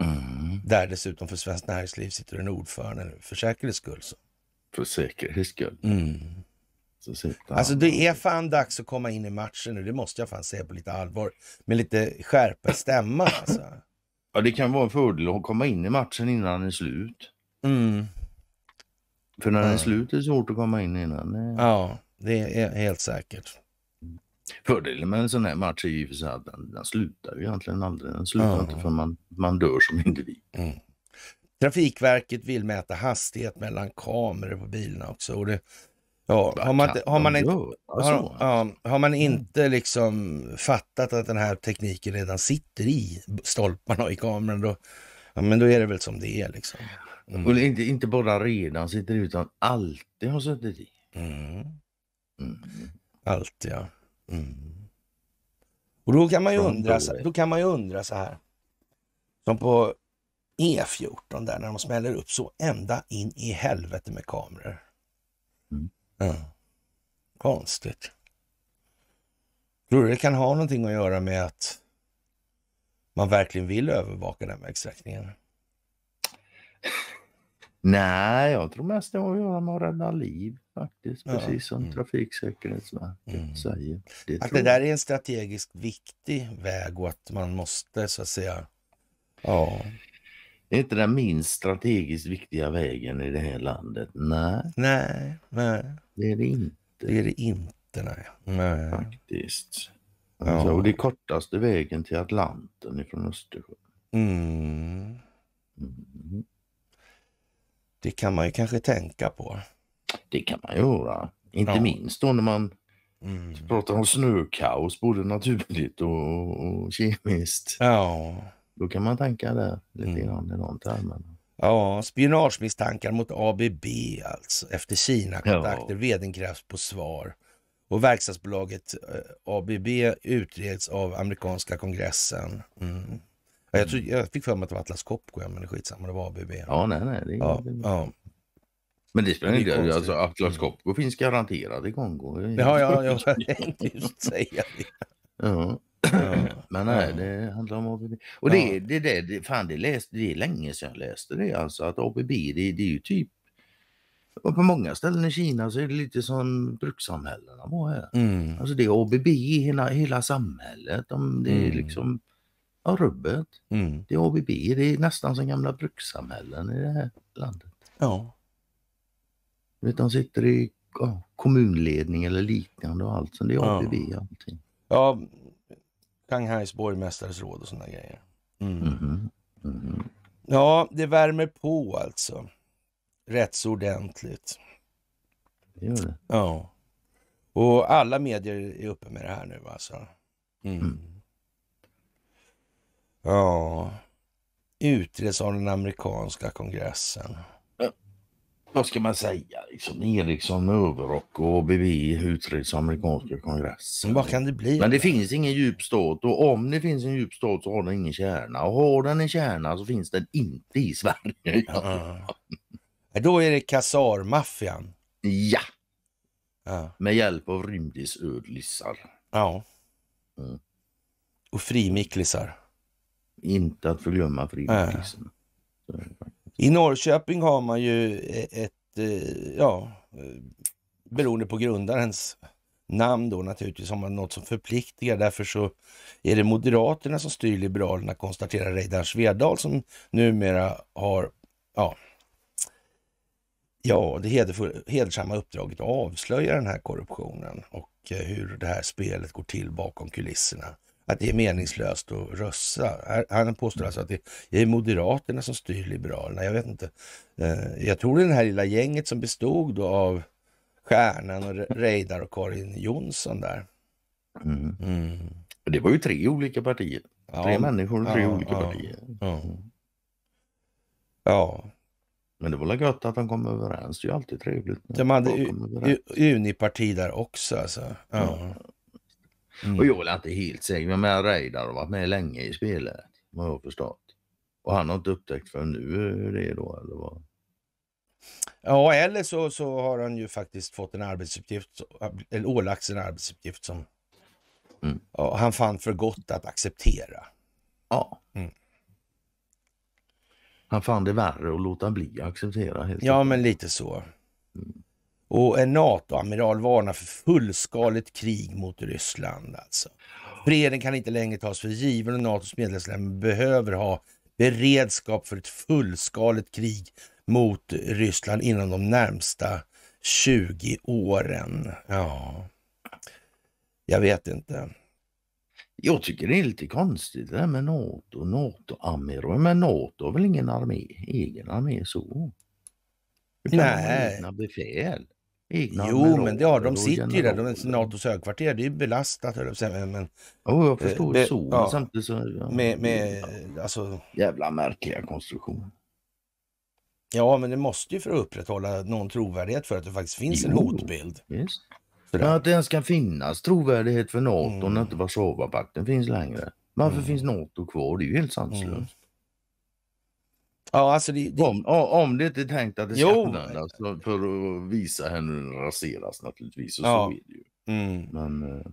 Mm. Där dessutom för svenskt näringsliv sitter en ordförande för säkerhets skull som för säkerhets skull. Mm. Alltså det är fan dags att komma in i matchen nu. Det måste jag fan säga på lite allvar. Med lite skärpa stämma alltså. Ja, det kan vara en fördel att komma in i matchen innan den är slut. Mm. För när mm. den är slut är det svårt att komma in innan. Ja, det är helt säkert. Fördelen med en sån här match är ju för att den, den slutar ju egentligen aldrig. Den slutar ja. inte för man, man dör som individ. Mm. Trafikverket vill mäta hastighet mellan kameror på bilarna också. Och det, ja, har, man, har, man inte, har, ja, har man mm. inte liksom fattat att den här tekniken redan sitter i stolparna i kameran, då, ja, men då är det väl som det är. Liksom. Mm. Och inte, inte bara redan sitter utan alltid har suttit i. Mm. Mm. Alltid ja. Mm. Och då kan man ju undra, då kan man ju undra så här. Som på E14 där när de smäller upp så ända in i helvete med kameror. Mm. Mm. Konstigt. Tror du det kan ha någonting att göra med att man verkligen vill övervaka den vägsträckningen? Nej, jag tror mest det har att göra med att rädda liv faktiskt, ja. precis som mm. Trafiksäkerhetsverket mm. säger. Det att det där är en strategiskt viktig väg och att man måste så att säga, ja, det är inte den minst strategiskt viktiga vägen i det här landet. Nej. Nej, nej. Det är det inte. Det är det inte, nej. nej. Faktiskt. ja. Alltså, och det är kortaste vägen till Atlanten ifrån Östersjön. Mm. Mm. Det kan man ju kanske tänka på. Det kan man göra. Inte ja. minst då när man mm. pratar om snökaos, både naturligt och, och kemiskt. Ja. Då kan man tanka där lite mm. grann i de termerna. Ja, spionagemisstankar mot ABB alltså efter Kina-kontakter, ja. krävs på svar och verkstadsbolaget eh, ABB utreds av amerikanska kongressen. Mm. Ja, jag, tror, mm. jag fick för mig att det var Atlas Copco, men det är skitsamma, det var ABB. Ja, nej, nej. Det ja, ja. Men det spelar ingen roll, alltså, Atlas mm. Copco finns garanterat i Kongo. Ja, ja, [LAUGHS] jag tänkte just säga det. Ja men nej, det handlar om ABB. Och det, det, det, det, fan, det, läst, det är länge sedan jag läste det. Alltså att ABB, det, det är ju typ... Och på många ställen i Kina så är det lite som brukssamhällena var här. Mm. Alltså det är ABB i hela, hela samhället. De, det är mm. liksom... Ja, rubbet. Mm. Det är ABB. Det är nästan som gamla brukssamhällen i det här landet. Ja. Vet, de sitter i ja, kommunledning eller liknande och allt. Så det är ABB ja. allting. Ja, Shanghais borgmästares råd och sådana grejer. Mm. Mm -hmm. Ja, det värmer på alltså. Rätt så ordentligt. Det gör det. Ja. Och alla medier är uppe med det här nu alltså. Mm. Mm. Ja, utreds av den amerikanska kongressen vad ska man säga, liksom Ericsson med överrock och ABV utreds amerikanska kongressen. Vad kan det bli? Men det finns ingen djup stat och om det finns en djup stat så har den ingen kärna och har den en kärna så finns den inte i Sverige. [LAUGHS] Ja. Då är det kasarmaffian. Ja. ja. Med hjälp av rymdisödlissar. Ja. Mm. Och frimicklisar. Inte att förglömma frimiklisarna. Ja. I Norrköping har man ju e- ett, eh, ja, eh, beroende på grundarens namn då naturligtvis, har man något som förpliktigar. Därför så är det Moderaterna som styr Liberalerna, konstaterar Reidar Svedal som numera har, ja, ja det hedersamma uppdraget att avslöja den här korruptionen och eh, hur det här spelet går till bakom kulisserna att det är meningslöst att rösta. Han påstår alltså att det är Moderaterna som styr Liberalerna. Jag vet inte. Eh, jag tror det här lilla gänget som bestod då av Stjärnan och Reidar och Karin Jonsson där. Mm. Mm. Det var ju tre olika partier. Ja, tre människor och tre ja, olika ja, partier. Ja. Men det var väl gött att de kom överens. Det är ju alltid trevligt. De hade Uniparti där också alltså. Ja. Mm. Och jag är inte helt säker, men med Reidar har varit med länge i spelet, vad jag förstått. Och han har inte upptäckt för nu hur eh, det är då, eller vad? Ja, eller så, så har han ju faktiskt fått en arbetsuppgift, eller ålagts en arbetsuppgift som mm. ja, han fann för gott att acceptera. Ja. Mm. Han fann det värre att låta bli att acceptera. ja, men lite så. Mm. Och en NATO-amiral varnar för fullskaligt krig mot Ryssland. Alltså. Freden kan inte längre tas för given och NATOs medlemsländer behöver ha beredskap för ett fullskaligt krig mot Ryssland inom de närmsta 20 åren. Ja, jag vet inte. Jag tycker det är lite konstigt det där med NATO, NATO-amiral. Men NATO har väl ingen armé, egen armé så? Nej. befäl. Egna jo, men det har de. sitter ju där. De är Natos högkvarter. Det är ju belastat, höll jag men, oh, jag förstår eh, så. Ja, samtidigt så... Ja, med, med, alltså, jävla märkliga konstruktioner. Ja, men det måste ju för att upprätthålla någon trovärdighet för att det faktiskt finns jo, en hotbild. Just. Men att det ens kan finnas trovärdighet för Nato mm. när inte Warszawapakten finns längre. Varför mm. finns Nato kvar? Det är ju helt sanslöst. Mm. Ja, alltså det, det... Om, om det inte är tänkt att det ska jo. användas alltså, för att visa henne raseras naturligtvis. Och ja. så är det ju. Mm. Men, eh,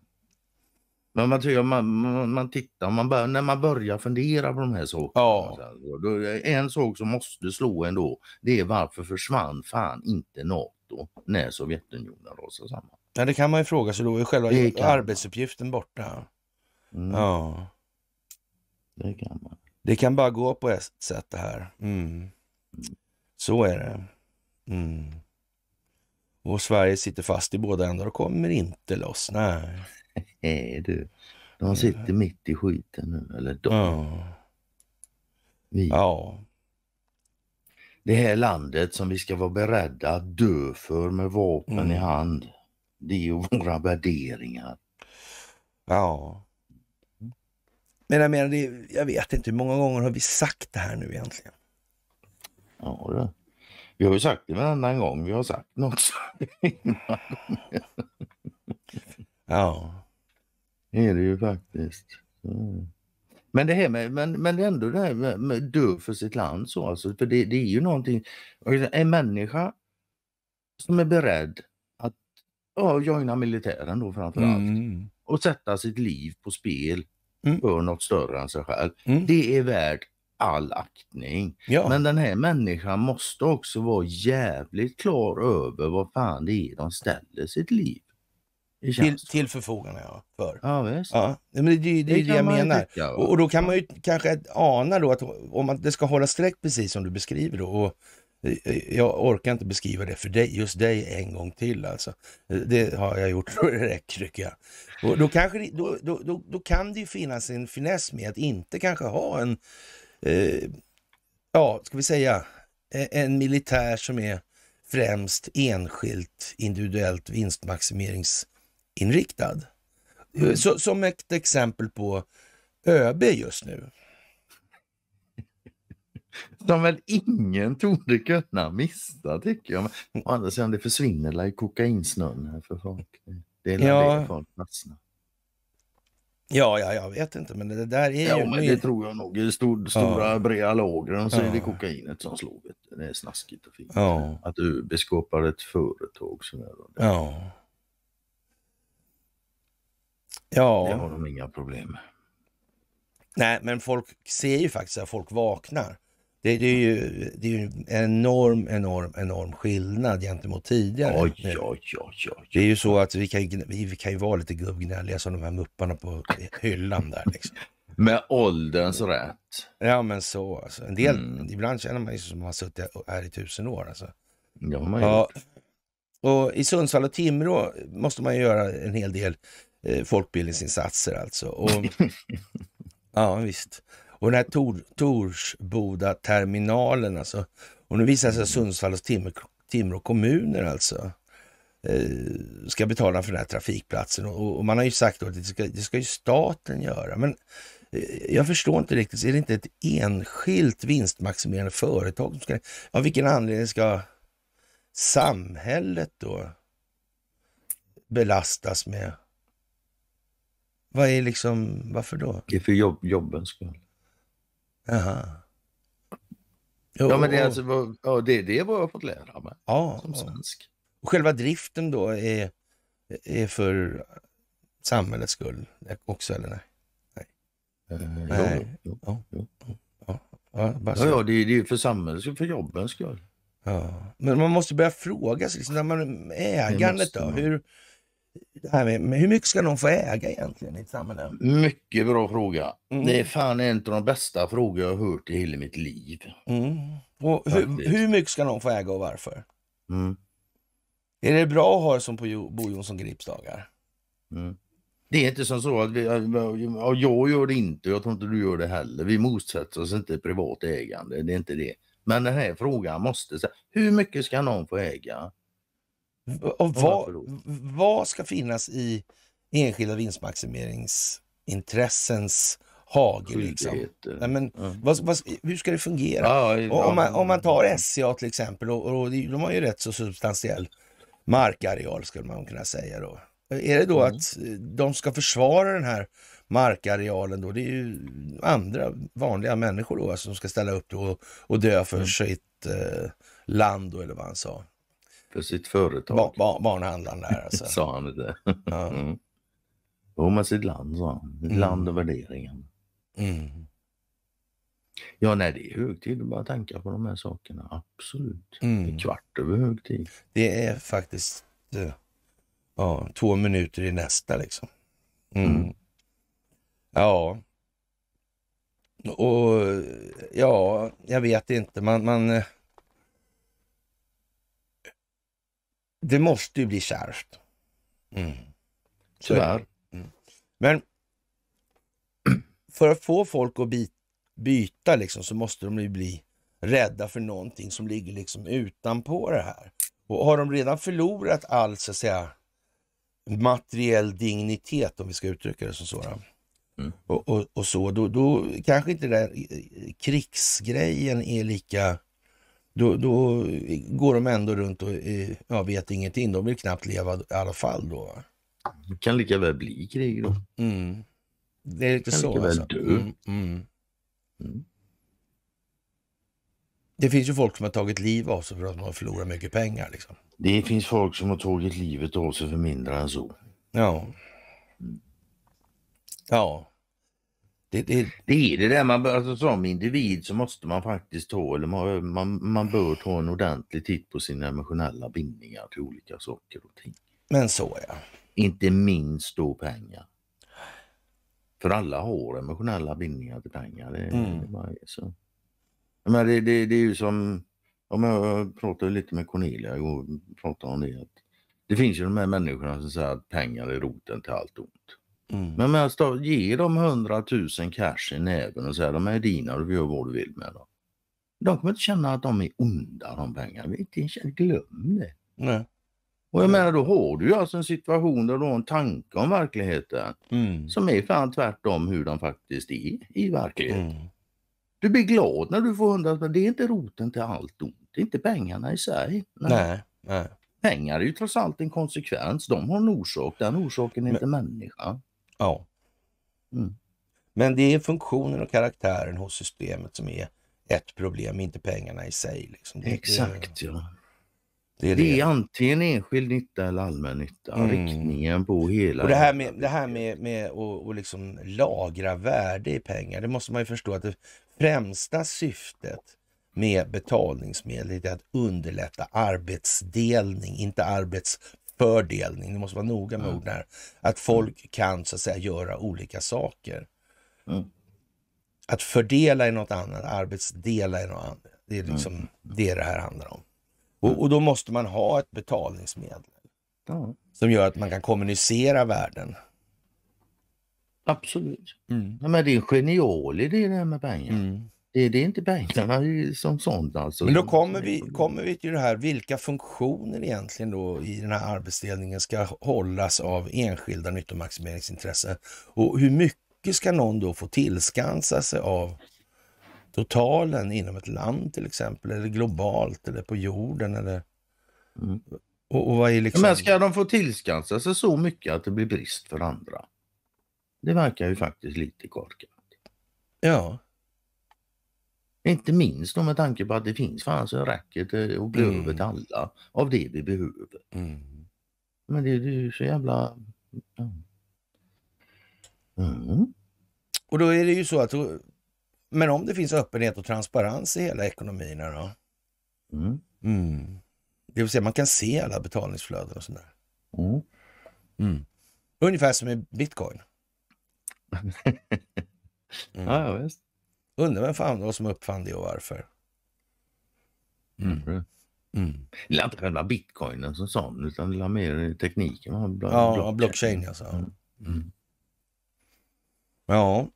men man, tycker, man, man, man tittar, man bör, när man börjar fundera på de här sakerna. Ja. Alltså, en sak som måste slå ändå, det är varför försvann fan inte NATO när Sovjetunionen rasade samman? Ja, det kan man ju fråga sig. Då är själva arbetsuppgiften borta. Mm. Ja. Det kan man. Det kan bara gå på ett sätt det här. Mm. Så är det. Mm. Och Sverige sitter fast i båda ändar och kommer inte loss. Nej. Nej [LAUGHS] du. De sitter ja. mitt i skiten nu. Eller de. Ja. Vi. Ja. Det här landet som vi ska vara beredda att dö för med vapen mm. i hand. Det är ju våra värderingar. Ja. Men jag menar, det, jag vet inte hur många gånger har vi sagt det här nu egentligen? Ja, det. Vi har ju sagt det varenda gång vi har sagt något. [LAUGHS] ja. Det är det ju faktiskt. Mm. Men det här med, men, men ändå det här med, med dö för sitt land så alltså, för det, det är ju någonting. En människa som är beredd att ja, joina militären då framförallt mm. och sätta sitt liv på spel mm. för något större än sig själv. Mm. Det är värt all aktning. Ja. Men den här människan måste också vara jävligt klar över vad fan det är de ställer sitt liv till, till förfogande. Ja, för. ja, visst. Ja. Men det, det, det är det jag menar. Tycka, och, och, då kan man ju kanske ana då att om man, det ska hålla streck precis som du beskriver då. Och, jag orkar inte beskriva det för dig, just dig en gång till alltså. Det har jag gjort, [LAUGHS] då det räcker tycker jag. Och då, kanske, då, då, då, då, kan det ju finnas en finess med att inte kanske ha en, eh, ja, ska vi säga, e-, en militär som är främst enskilt individuellt vinstmaximeringsinriktad. Mm. Så, som ett exempel på ÖB just nu, som väl ingen torde kunna missa tycker jag. Men, å andra sidan, det försvinner like, kokainsnön här för folk. Det är ja. det folk fastnar. Ja, ja, jag vet inte, men det där är ja, ju... men det tror jag nog. I stor, stora ja. breda lagren så är det kokainet som slår. Det är snaskigt och fint. Ja. Att ÖB skapar ett företag som det. Ja. Ja. Det har de inga problem med. Nej, men folk ser ju faktiskt att folk vaknar. Det, det, är ju, det är ju enorm, enorm, enorm skillnad gentemot tidigare. Oj, oj, oj, oj, oj. Det är ju så att vi kan, vi, vi kan ju vara lite gubbgnälliga som de här mupparna på hyllan där. Liksom. Med ålderns rätt. Ja, men så alltså. En del, mm. Ibland känner man ju som att man har suttit här i tusen år. Alltså. Ja, man ja. Och I Sundsvall och Timrå måste man ju göra en hel del eh, folkbildningsinsatser alltså. Och, [LAUGHS] ja, visst. Och den här Tor, Torsboda-terminalen alltså. Och nu visar det sig att Sundsvall och Tim, Timrå kommuner alltså eh, ska betala för den här trafikplatsen. Och, man har ju sagt att det ska, det ska ju staten göra. Men eh, jag förstår inte riktigt, är det inte ett enskilt vinstmaximerande företag som ska... Av vilken anledning ska samhället då belastas med... Vad är liksom, varför då? Det är för jobb, jobbens skull. Aha. Jo, ja, men det, är alltså, ja, det, det är vad jag har fått lära mig ja, som svensk. Och själva driften då är, är för samhällets skull också, eller nej? Nej. Mm, nej. Jo, jo, jo, ja, ja, ja, ja, det, är ju för samhällets skull, för jobbens skull. Ja. Men man måste börja fråga sig, liksom, när man, ägandet då? Hur, det här med, med hur mycket ska någon få äga egentligen i ett samhälle? Mycket bra fråga. Mm. Det är fan en av de bästa frågor jag har hört i hela mitt liv. Mm. Och hur, hur, mycket ska någon få äga och varför? Mm. Är det bra att ha det som på Bo Jonsson Grips dagar? Mm. Det är inte som så att vi, jag gör det inte, jag tror inte du gör det heller. Vi motsätter oss inte privat ägande, det är inte det. Men den här frågan måste, hur mycket ska någon få äga? Och vad, vad ska finnas i enskilda vinstmaximeringsintressens hage. Liksom. Nej, men, mm. vad, vad, hur ska det fungera? Ja, ja, om, man, om man tar SCA till exempel, och, och de har ju rätt så substantiell markareal skulle man kunna säga då. Är det då mm. att eh, de ska försvara den här markarealen då? Det är ju andra vanliga människor då alltså, som ska ställa upp då och, och dö för mm. sitt eh, land då, eller vad han sa. För sitt företag. Ba, ba, barnhandlaren där [LAUGHS] alltså. sa han det. Ja. [LAUGHS] Mm. Jo, men sitt land sa han. Mm. land och värderingen. Mm. Ja, nej, det är högtid att bara tänka på de här sakerna. Absolut. Mm. Det är kvart över högtid. Det är faktiskt eh, ja, två minuter i nästa liksom. Mm. mm. Ja. Och ja, jag vet inte. Man, man eh, det måste ju bli kärvt. Mm. Tyvärr. Mm. Men för att få folk att bita, byta liksom, så måste de ju bli rädda för någonting som ligger liksom utanpå det här. Och har de redan förlorat all så att säga materiell dignitet om vi ska uttrycka det som så. Mm. Och, och, och, så, då, då kanske inte den eh, krigsgrejen är lika då, då går de ändå runt och eh, ja, vet ingenting. De vill knappt leva i alla fall då. Det kan lika väl bli krig då. Mm. Det är lite kan så. Lika väl alltså. dö. Mm, mm, mm. Det finns ju folk som har tagit liv av sig för att de har förlorat mycket pengar. Liksom. Det finns folk som har tagit livet av sig för mindre än så. Ja. Mm. Ja. Det, det, det är det där man alltså, som individ så måste man faktiskt ta, eller man, man, man bör ta en ordentlig titt på sina emotionella bindningar till olika saker och ting. Men så ja. Inte minst då pengar. För alla har emotionella bindningar till pengar. Det, mm. det, bara är så. Men det, det, det är ju som, om jag pratade lite med Cornelia och pratade om det. Att det finns ju de här människorna som säger att pengar är roten till allt ont. Mm. Men med att ge dem 100 000 cash i näven och säga de är dina och du gör vad du vill med dem. De kommer inte känna att de är onda de pengarna. Glöm det. Nej. Och jag menar då har du ju alltså en situation där du har en tanke om verkligheten mm. som är fan tvärtom hur de faktiskt är i verkligheten. Mm. Du blir glad när du får hundra men det är inte roten till allt ont. Det är inte pengarna i sig. Nej. nej, nej. Pengar är ju trots allt en konsekvens. De har en orsak. Den orsaken är men, inte människan. Ja. Mm. Men det är funktionen och karaktären hos systemet som är ett problem, inte pengarna i sig. Liksom. Det, Exakt det, ja. Det är, det är antingen enskild nytta eller allmän nytta. Mm. Riktningen på hela... Och det här med, det här med, med att och liksom lagra värde i pengar, det måste man ju förstå att det främsta syftet med betalningsmedel är att underlätta arbetsdelning, inte arbets fördelning, det måste vara noga med mm. orden här, att folk mm. kan så att säga göra olika saker. Mm. Att fördela är något annat, arbetsdela är något annat. Det är liksom mm. det det här handlar om. Och, mm. och, då måste man ha ett betalningsmedel som gör att man kan kommunicera värden. Absolut. Mm. men det är en genial idé det här med pengar. Mm. Det, det är inte Bengtsson som sånt alltså. Men då kommer vi, kommer vi till det här, vilka funktioner egentligen då i den här arbetsdelningen ska hållas av enskilda nyttomaximeringsintressen? Och hur mycket ska någon då få tillskansa sig av totalen inom ett land till exempel, eller globalt eller på jorden eller mm. Och, och liksom... Men ska de få tillskansa sig så mycket att det blir brist för andra? Det verkar ju faktiskt lite korkat. Ja. Inte minst då med tanke på att det finns fan så räcket eh, och bli över till mm. alla av det vi behöver. Mm. Men det, det är ju så jävla... Mm. Och då är det ju så att... Men om det finns öppenhet och transparens i hela ekonomin då? Mm. mm. Det vill säga man kan se alla betalningsflöden och sådär. Mm. mm. Ungefär som i bitcoin. mm. [LAUGHS] ja, visst. Undrar vem fan det var som uppfann det och varför. Mm. Mm. mm. Det är inte själva bitcoinen som sån, utan det är mer tekniken. ja, blockchain, blockchain alltså. Mm. Mm. Ja.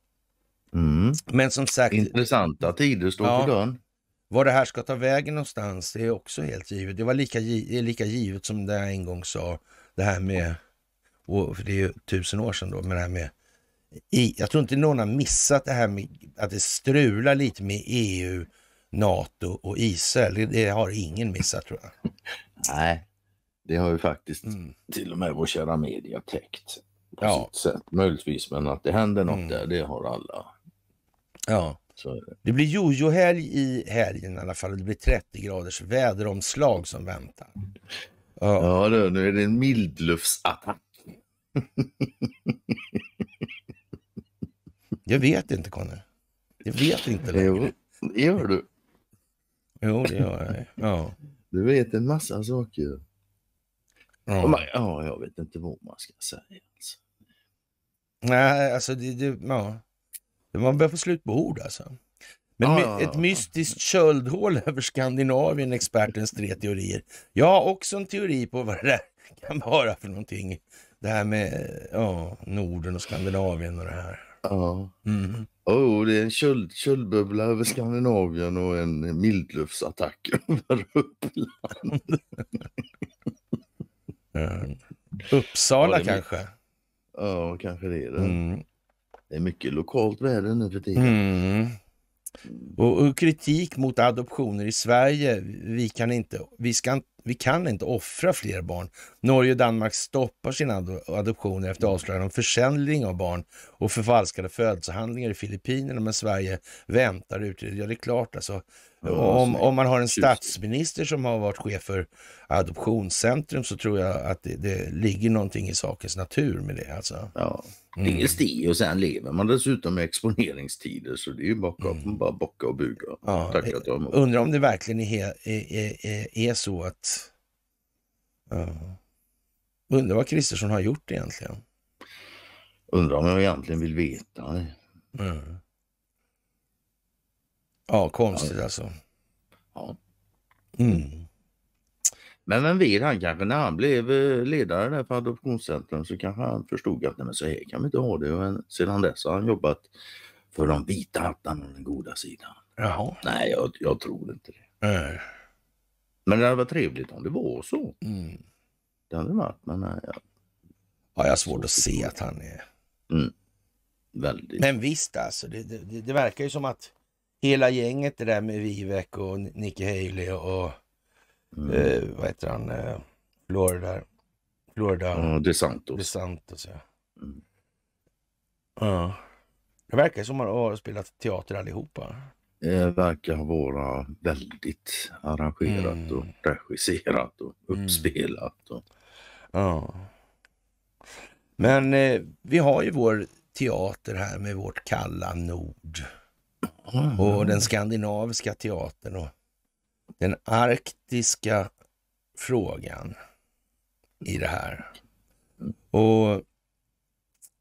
Mm. Men som sagt... Intressanta tider står ja, för dörren. Var det här ska ta vägen någonstans, det är också helt givet. Det var lika, det är lika givet som det jag en gång sa, det här med, och för det är ju tusen år sedan då, men det här med i, jag tror inte någon har missat det här med att det strular lite med EU, NATO och Israel. Det, det har ingen missat tror jag. Nej, det har ju faktiskt mm. till och med vår kära media täckt på ja. sitt sätt. Möjligtvis, men att det händer något mm. där, det har alla. Ja. Det. det. blir jojo-helg i helgen i alla fall det blir 30 graders väderomslag som väntar. Ja, ja då, nu är det en mildluftsattack. [LAUGHS] Jag vet inte Conny. Jag vet inte längre. Jo, det gör du. Jo, det gör jag. Ja. Du vet en massa saker. Ja, man, ja jag vet inte vad man ska säga. Alltså. Nej, alltså det, det, ja. man börjar få slut på ord alltså. Men ah, ja, ja, ett mystiskt köldhål [LAUGHS] över Skandinavien, expertens tre teorier. Jag har också en teori på vad det kan vara för någonting. Det här med ja, Norden och Skandinavien och det här. Ja. Mm. Oh, det är en köld, köldbubbla över Skandinavien och en mildluftsattack [LAUGHS] över Uppland. mm. [LAUGHS] Uppsala ja, kanske? ja, kanske det är det. Mm. Det är mycket lokalt väder nu för tiden. Mm. Och, och, kritik mot adoptioner i Sverige. Vi kan, inte, vi, ska, vi kan inte offra fler barn. Norge och Danmark stoppar sina adoptioner efter avslöjande om försäljning av barn och förfalskade födelsehandlingar i Filippinerna. Men Sverige väntar och utreder. Ja, det är klart alltså. Om, om man har en statsminister som har varit chef för Adoptionscentrum så tror jag att det, det ligger någonting i sakens natur med det. Alltså. Ja. Mm. Dels det och sen lever man dessutom med exponeringstider så det är ju bara mm. bara bocka och buga. Ja, eh, undrar om det verkligen är, är, är, är så att... Ja. Undrar vad Kristersson har gjort egentligen. Undrar om jag egentligen vill veta. Mm. Ja, konstigt ja. alltså. Ja. Mm. Men vem vet, han kanske när han blev eh, ledare där för Adoptionscentrum så kanske han förstod att nej, men så här kan vi inte ha det. Men sedan dess har han jobbat för de vita hattarna och den goda sidan. Jaha. Nej, jag, jag tror inte det. Nej. Men det hade varit trevligt om det var så. Mm. Det hade varit, men nej. Jag... Ja, jag har svårt att se att han är... Mm. Väldigt. Men visst alltså, det, det, det, verkar ju som att hela gänget det där med Vivek och Nikki Haley och Mm. Eh, vad heter han? Eh, Florida. Florida. Mm, DeSantos. DeSantos ja. Mm. ja. Det verkar som att man har spelat teater allihopa. Det verkar vara väldigt arrangerat mm. och regisserat och mm. uppspelat. Och... Ja. Men eh, vi har ju vår teater här med vårt kalla nord. Mm. Och den skandinaviska teatern. Och den arktiska frågan i det här. Och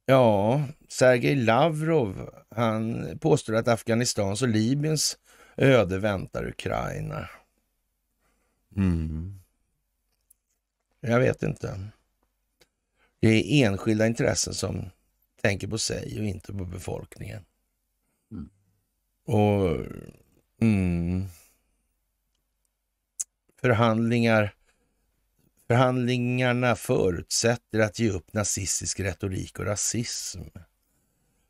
ja, Sergej Lavrov, han påstår att Afghanistans och Libyens öde väntar Ukraina. Mm. Jag vet inte. Det är enskilda intressen som tänker på sig och inte på befolkningen. Mm. Och... Mm förhandlingar Förhandlingarna förutsätter att ge upp nazistisk retorik och rasism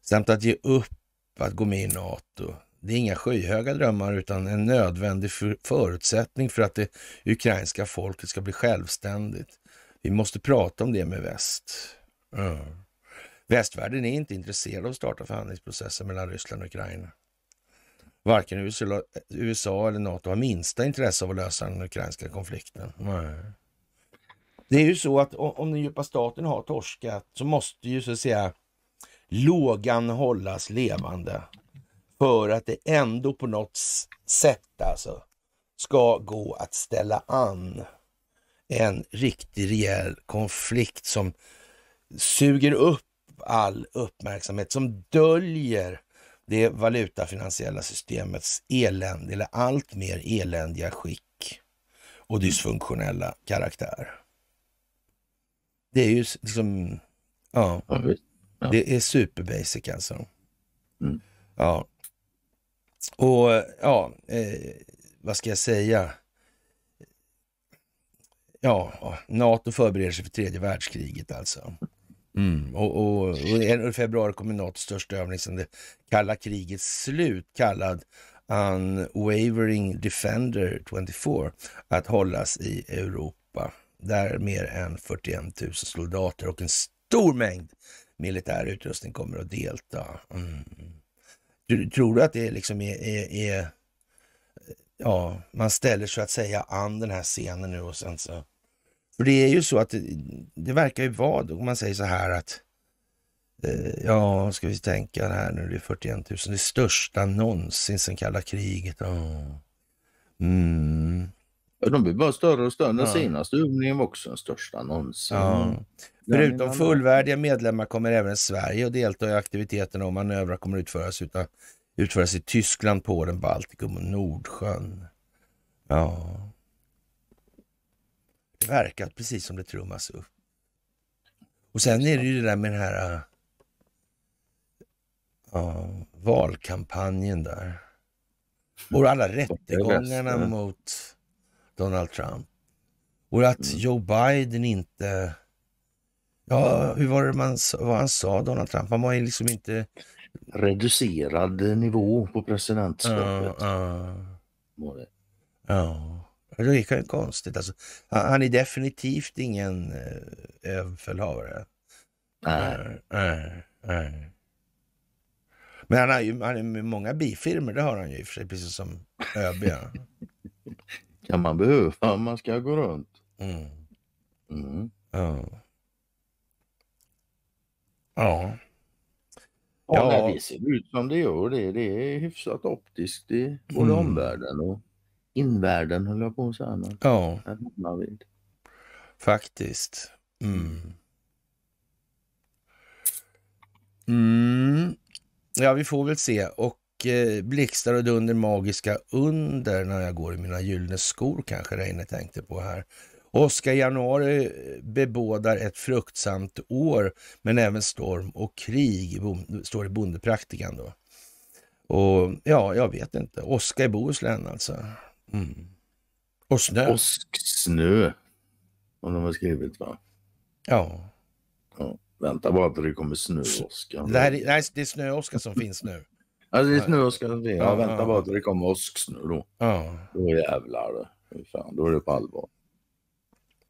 samt att ge upp att gå med i NATO. Det är inga skyhöga drömmar utan en nödvändig förutsättning för att det ukrainska folket ska bli självständigt. Vi måste prata om det med väst. Mm. Västvärlden är inte intresserad av att starta förhandlingsprocesser mellan Ryssland och Ukraina. Varken USA eller NATO har minsta intresse av att lösa den ukrainska konflikten. Det är ju så att om den djupa staten har torskat så måste ju så att säga lågan hållas levande för att det ändå på något sätt alltså ska gå att ställa an en riktig rejäl konflikt som suger upp all uppmärksamhet, som döljer det valutafinansiella systemets elände eller allt mer eländiga skick och dysfunktionella karaktär. Det är ju liksom, ja, det är superbasic alltså. Mm. Ja, och ja, eh, vad ska jag säga? Ja, Nato förbereder sig för tredje världskriget alltså. Mm. Och, och, och, och februari kommer NATOs största övning sedan det kalla krigets slut, kallad Unwavering Defender 24, att hållas i Europa. Där mer än 41 000 soldater och en stor mängd militär utrustning kommer att delta. Mm. tror du att det liksom är, är, är, ja, man ställer så att säga an den här scenen nu och sen så för det är ju så att det, det verkar ju vara, om man säger så här att eh, ja, ska vi tänka här nu, det är 41 000, det största någonsin sedan kalla kriget. Oh. Mm. Ja, de blir bara större och större. Den ja. senaste övningen var också den största någonsin. Ja. Förutom fullvärdiga medlemmar kommer även Sverige att delta i aktiviteterna och manövrar kommer utföras, utan, utföras i Tyskland, Polen, Baltikum och Nordsjön. Ja verkat precis som det trummas upp. Och sen är det ju det där med den här uh, valkampanjen där. Och alla mm. rättegångarna mm. mot Donald Trump. Och att mm. Joe Biden inte... Ja, hur var det man, vad han sa, Donald Trump? Han var ju liksom inte... Reducerad nivå på presidentskapet. Ja. Uh, uh. Det verkar ju konstigt. Alltså, han är definitivt ingen eh, överbefälhavare. Nej. Men han har ju han har många bifirmer, det har han ju i och för sig, precis som ÖB. [LAUGHS] kan man behöva om man ska gå runt. Mm. Mm. Ja. Ja. Ja, ja. det ser ut som det gör. Det, det är hyfsat optiskt i både mm. omvärlden och invärlden höll jag på att säga. Men ja. Vid. Faktiskt. Mm. Mm. Ja, vi får väl se. Och eh, blixtar och dunder magiska under när jag går i mina gyllene skor kanske Reine tänkte på här. Oskar januari eh, bebådar ett fruktsamt år, men även storm och krig, står det i bondepraktikan då. Och ja, jag vet inte. Oskar i Bohuslän alltså. Mm. Och snö. Och Om de har skrivit va? Ja. ja. Vänta bara att det kommer snöåska. Det, här, nej, det är snöåska som finns nu. Ja, det är snöåska som finns. Ja, ja, vänta ja. bara att det kommer åsksnö då. Ja. Då jävlar. Fan, då är det på allvar.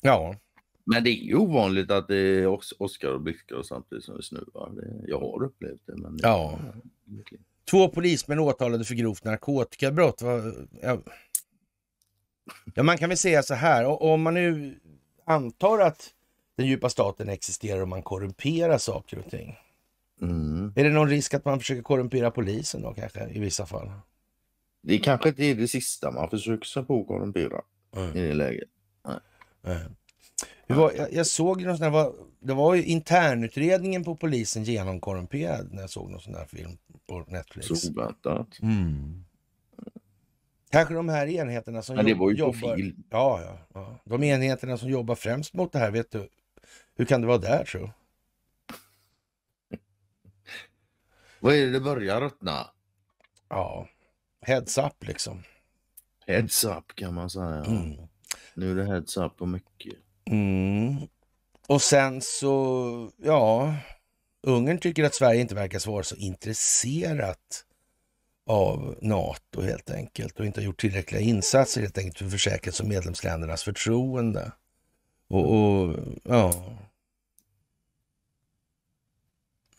Ja. Men det är ju ovanligt att det är åskar och blixtrar samtidigt som det snöar. Jag har upplevt det. Men det... Ja. Två polismän åtalade för grovt narkotikabrott. Ja, man kan väl säga så här, om man nu antar att den djupa staten existerar och man korrumperar saker och ting. Mm. Är det någon risk att man försöker korrumpera polisen då kanske i vissa fall? Det kanske inte är det sista man försöker sig på att korrumpera mm. i det läget. Nej. Mm. Var, jag, jag, såg någon sån här, det var ju internutredningen på polisen genomkorrumperad när jag såg någon sån här film på Netflix. Så oväntat. Mm. Kanske de här enheterna som Men det var ju jobbar... Profil. Ja, ja, ja. De enheterna som jobbar främst mot det här, vet du. Hur kan det vara där tror [LAUGHS] Vad är det det börjar ruttna? Ja, heads up liksom. Heads up kan man säga. Mm. Nu är det heads up och mycket. Mm. Och sen så, ja, Ungern tycker att Sverige inte verkar svara så intresserat av NATO helt enkelt och inte har gjort tillräckliga insatser helt enkelt för att försäkra medlemsländernas förtroende. Och, och ja...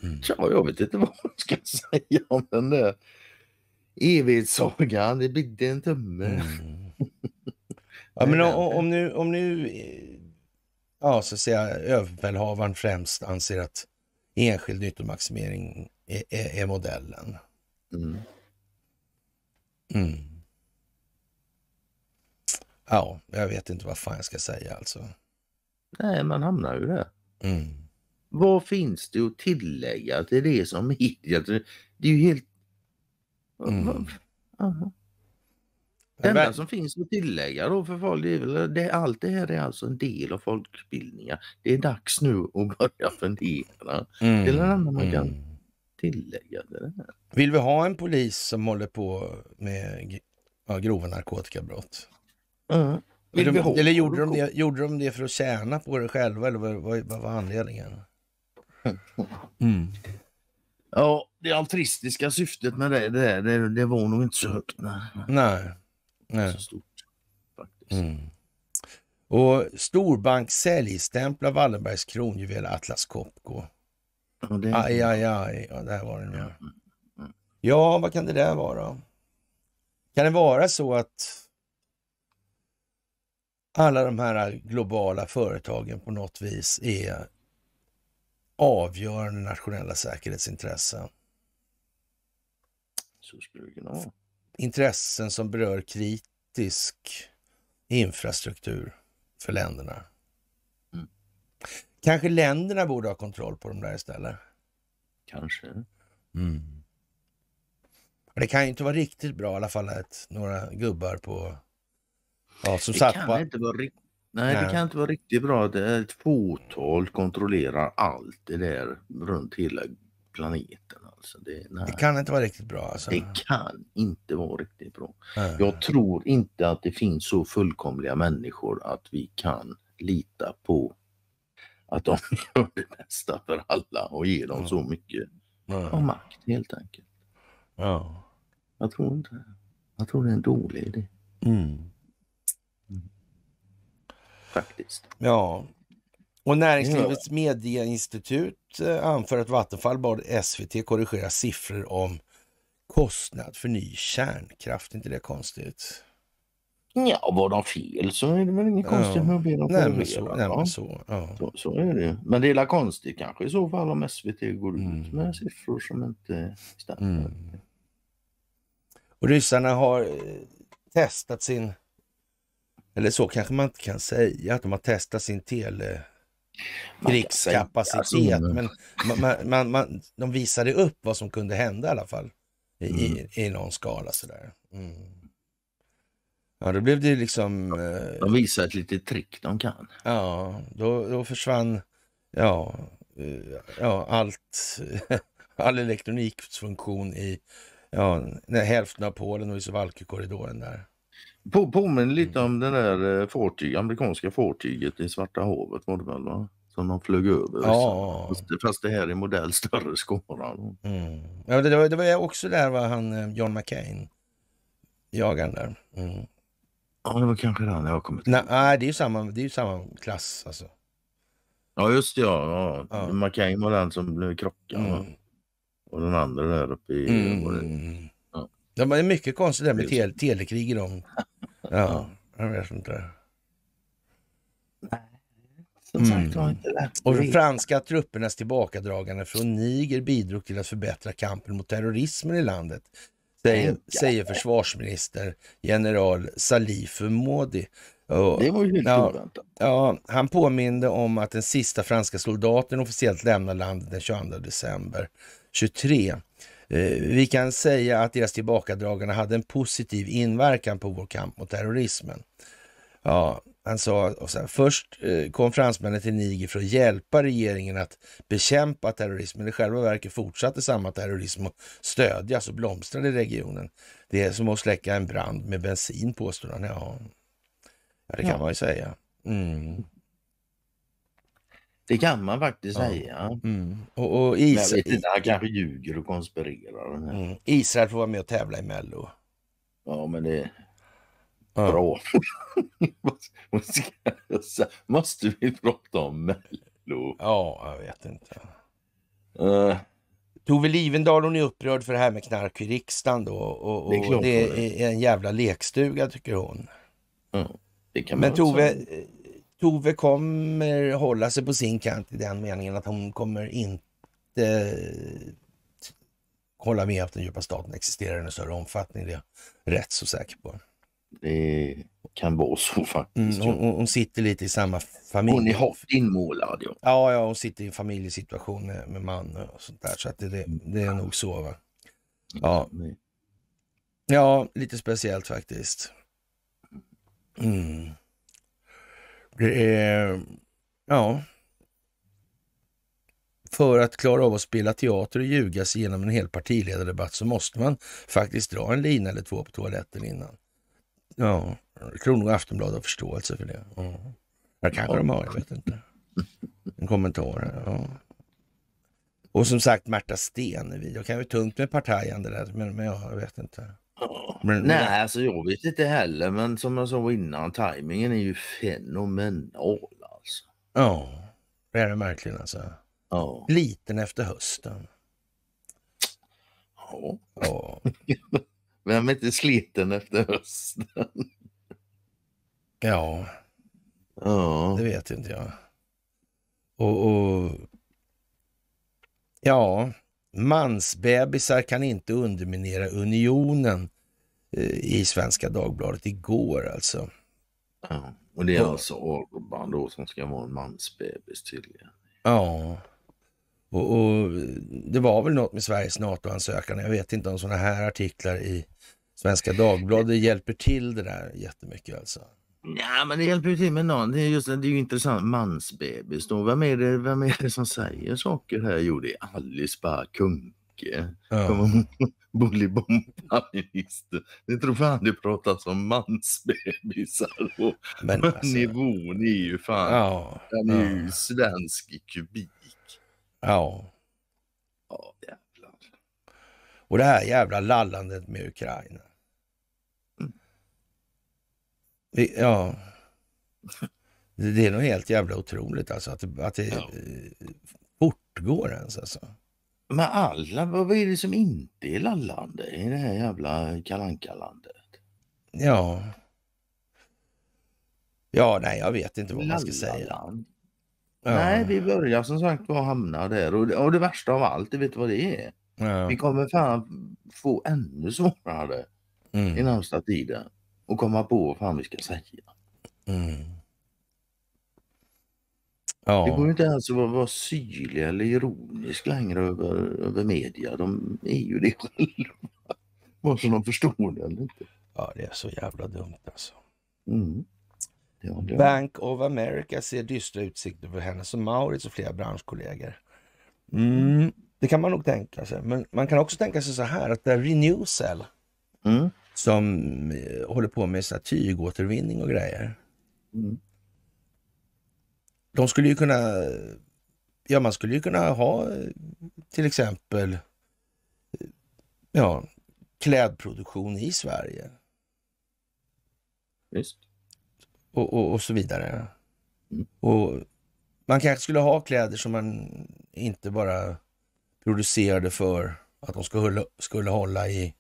Mm. Ja, jag vet inte [LAUGHS] vad man ska säga om den där evighetssagan. Det bidde en tumme. Mm. [LAUGHS] Ja, men om, om, nu, om nu ja, så att säga, överbefälhavaren främst anser att enskild nyttomaximering är, är, är modellen. Mm. Mm. Ja, jag vet inte vad fan jag ska säga alltså. Nej, man hamnar ju där. Mm. Vad finns det att tillägga till det som är... Det är ju helt... Mm. Det enda som finns att tillägga då för folk, det är väl, det, allt det här är alltså en del av folkbildningen. Det är dags nu att börja fundera. Mm. Det är det enda man kan mm tillägga Vill vi ha en polis som håller på med ja, grova narkotikabrott? Mm. Vill de, eller gjorde de, det, gjorde de det för att tjäna på det själva eller vad, vad, vad var anledningen? [LAUGHS] Mm. Ja, det altristiska syftet med det, det, det, det var nog inte så högt. Nej. nej. nej. Så stort faktiskt. Mm. Och storbank säljstämplar Wallenbergs kronjuvel Atlas Copco det... Aj, aj, aj. Ja, där var den. Ja. Mm, mm, mm. ja, vad kan det där vara? Kan det vara så att alla de här globala företagen på något vis är avgörande nationella säkerhetsintressen? Så skulle det kunna vara. Intressen som berör kritisk infrastruktur för länderna. Mm. Kanske länderna borde ha kontroll på dem där istället? Kanske. Mm. Det kan ju inte vara riktigt bra i alla fall att några gubbar på... Ja, som det satt kan på... inte vara riktigt... Nej, Nej, det kan inte vara riktigt bra att ett fåtal kontrollerar allt det där runt hela planeten. Alltså det, det, kan inte vara riktigt bra. Alltså. Det kan inte vara riktigt bra. Nej. Jag tror inte att det finns så fullkomliga människor att vi kan lita på att de [LAUGHS] gör det bästa för alla och ger dem ja. så mycket ja. av makt helt enkelt. Ja. Jag tror inte Jag tror det är en dålig idé. Mm. Mm. Faktiskt. Ja. Och Näringslivets ja. medieinstitut eh, anför att Vattenfall bad SVT korrigera siffror om kostnad för ny kärnkraft. inte det konstigt? Ja, var de fel så är det väl inget konstigt med att be dem korrigera. så, men så, ja. så, så är det Men det är konstigt kanske i så fall om SVT går mm. ut med siffror som inte stämmer. Mm. Och ryssarna har eh, testat sin, eller så kanske man inte kan säga, att de har testat sin telekrigskapacitet. Men man, man, man, de visade upp vad som kunde hända i alla fall. I, mm. i någon skala sådär. Mm. Ja, då blev det ju liksom... Eh, de visar ett litet trick de kan. Ja, då, då försvann ja, eh, ja, allt, [LAUGHS] all elektronikfunktion i ja, hälften av Polen och i suwalki där. På, påminner lite mm. om det där eh, fartyg, amerikanska fartyget i Svarta havet var det väl va? Som de flög över. Ja. Fast det här är modell större skara. Mm. Ja, det, det var också där var han John McCain jagaren där. Mm. Ja, det var kanske den jag har kommit Nej, nej, det är ju samma, det är ju samma klass alltså. Ja, just det. Ja, ja. Ja. McCain var den som blev krockad. Mm. Och den andra där uppe i... var det- Mm. Ja. Det är mycket konstigt det här med tel- telekrig i dem. [LAUGHS] Ja, jag vet inte. Som sagt mm. var inte lätt. Och de franska truppernas tillbakadragande från Niger bidrog till att förbättra kampen mot terrorismen i landet Säger, säger försvarsminister general Salif Modi. Och, det var ju helt ja, Ja, han påminde om att den sista franska soldaten officiellt lämnade landet den 22 december 23. Eh, vi kan säga att deras tillbakadragande hade en positiv inverkan på vår kamp mot terrorismen. Ja, han sa så här, först eh, kom fransmännen till Niger för att hjälpa regeringen att bekämpa terrorism, men i själva verket fortsatte samma terrorism att stödjas och blomstrade i regionen. Det är som att släcka en brand med bensin, påstår han. Ja, ja det kan ja. man ju säga. Mm. Det kan man faktiskt ja. säga. Mm. Och, och Israel... Jag vet inte, han kanske ljuger och konspirerar. Mm. Israel får vara med och tävla i Mello. Ja, men det... Ja. Bra. [LAUGHS] Måste vi prata om Mello? Ja, jag vet inte. Uh. Tove Livendal hon är upprörd för det här med knark i riksdagen då. Och, och det, är, det är, en jävla lekstuga tycker hon. Mm, Men Tove, också. Tove kommer hålla sig på sin kant i den meningen att hon kommer inte eh, hålla med att den djupa staten existerar i en större omfattning. Det är jag rätt så säker på. Det kan vara så [LAUGHS] faktiskt. Mm, hon, hon, sitter lite i samma familj. Hon är hårt inmålad. Ja. ja, ja, hon sitter i en familjesituation med, med man och sånt där. Så att det, det, är nog så. Va? Ja. ja, lite speciellt faktiskt. Mm. Det är, ja. För att klara av att spela teater och ljuga sig igenom en hel partiledardebatt så måste man faktiskt dra en lina eller två på toaletten innan. Ja, jag tror Aftonbladet har förståelse för det. Ja. Det kanske ja. de har, jag vet inte. En kommentar. Ja. Och som sagt Märta Stenevi. Det kan ju tungt med partajande där, men, men jag vet inte. Men, Nej, men... alltså jag vet inte heller, men som jag sa innan, tajmingen är ju fenomenal alltså. Ja, det är det verkligen alltså. Ja. Liten efter hösten. ja. [LAUGHS] Vem är inte sliten efter hösten? Ja. ja, det vet inte jag. Och, och ja, mansbebisar kan inte underminera unionen eh, i Svenska Dagbladet igår alltså. Ja, och det är alltså Orban då som ska vara en mansbebis tydligen. Ja. Och, och, det var väl något med Sveriges NATO-ansökan. Jag vet inte om sådana här artiklar i Svenska Dagbladet hjälper till det där jättemycket alltså. Ja, men det hjälper ju till med någon. Det är, just, det är ju intressant. Mansbebis då. Vem är, det, vem är det som säger saker här? Jo, det är Alice Bah Kuhnke. Ja. [LAUGHS] Bolibompa-minister. Det tror fan det pratas om mansbebisar. Och men, men [LAUGHS] alltså, nivån är ju fan... Ja, den är ja. ju svensk i kubik. Ja. Ja, jävlar. Och det här jävla lallandet med Ukraina. Ja. Det är nog helt jävla otroligt alltså att, att det ja. Eh, fortgår ens alltså. Men alla, vad är det som inte är lallande i det här jävla kalankalandet? Ja. Ja, nej, jag vet inte vad man ska säga. Ja. Nej, vi börjar som sagt var hamna där och det, och det värsta av allt, du vet vad det är? Ja. Vi kommer fan få ännu svårare mm. i närmsta tiden och komma på vad fan vi ska säga. Mm. Ja. Det går inte ens att vara, syrlig eller ironisk längre över, över media. De är ju det själva. Vare [LAUGHS] sig de förstår det eller inte. Ja, det är så jävla dumt alltså. Mm. Ja, det... Bank of America ser dystra utsikter för hennes och Maurits och flera branschkollegor. Mm, det kan man nog tänka sig. Men man kan också tänka sig så här att det är Renewcell mm som eh, håller på med så tygåtervinning och grejer. Mm. De skulle ju kunna, ja man skulle ju kunna ha eh, till exempel eh, ja, klädproduktion i Sverige. Just. Och, och, och så vidare. Mm. Och Man kanske skulle ha kläder som man inte bara producerade för att de skulle, skulle hålla i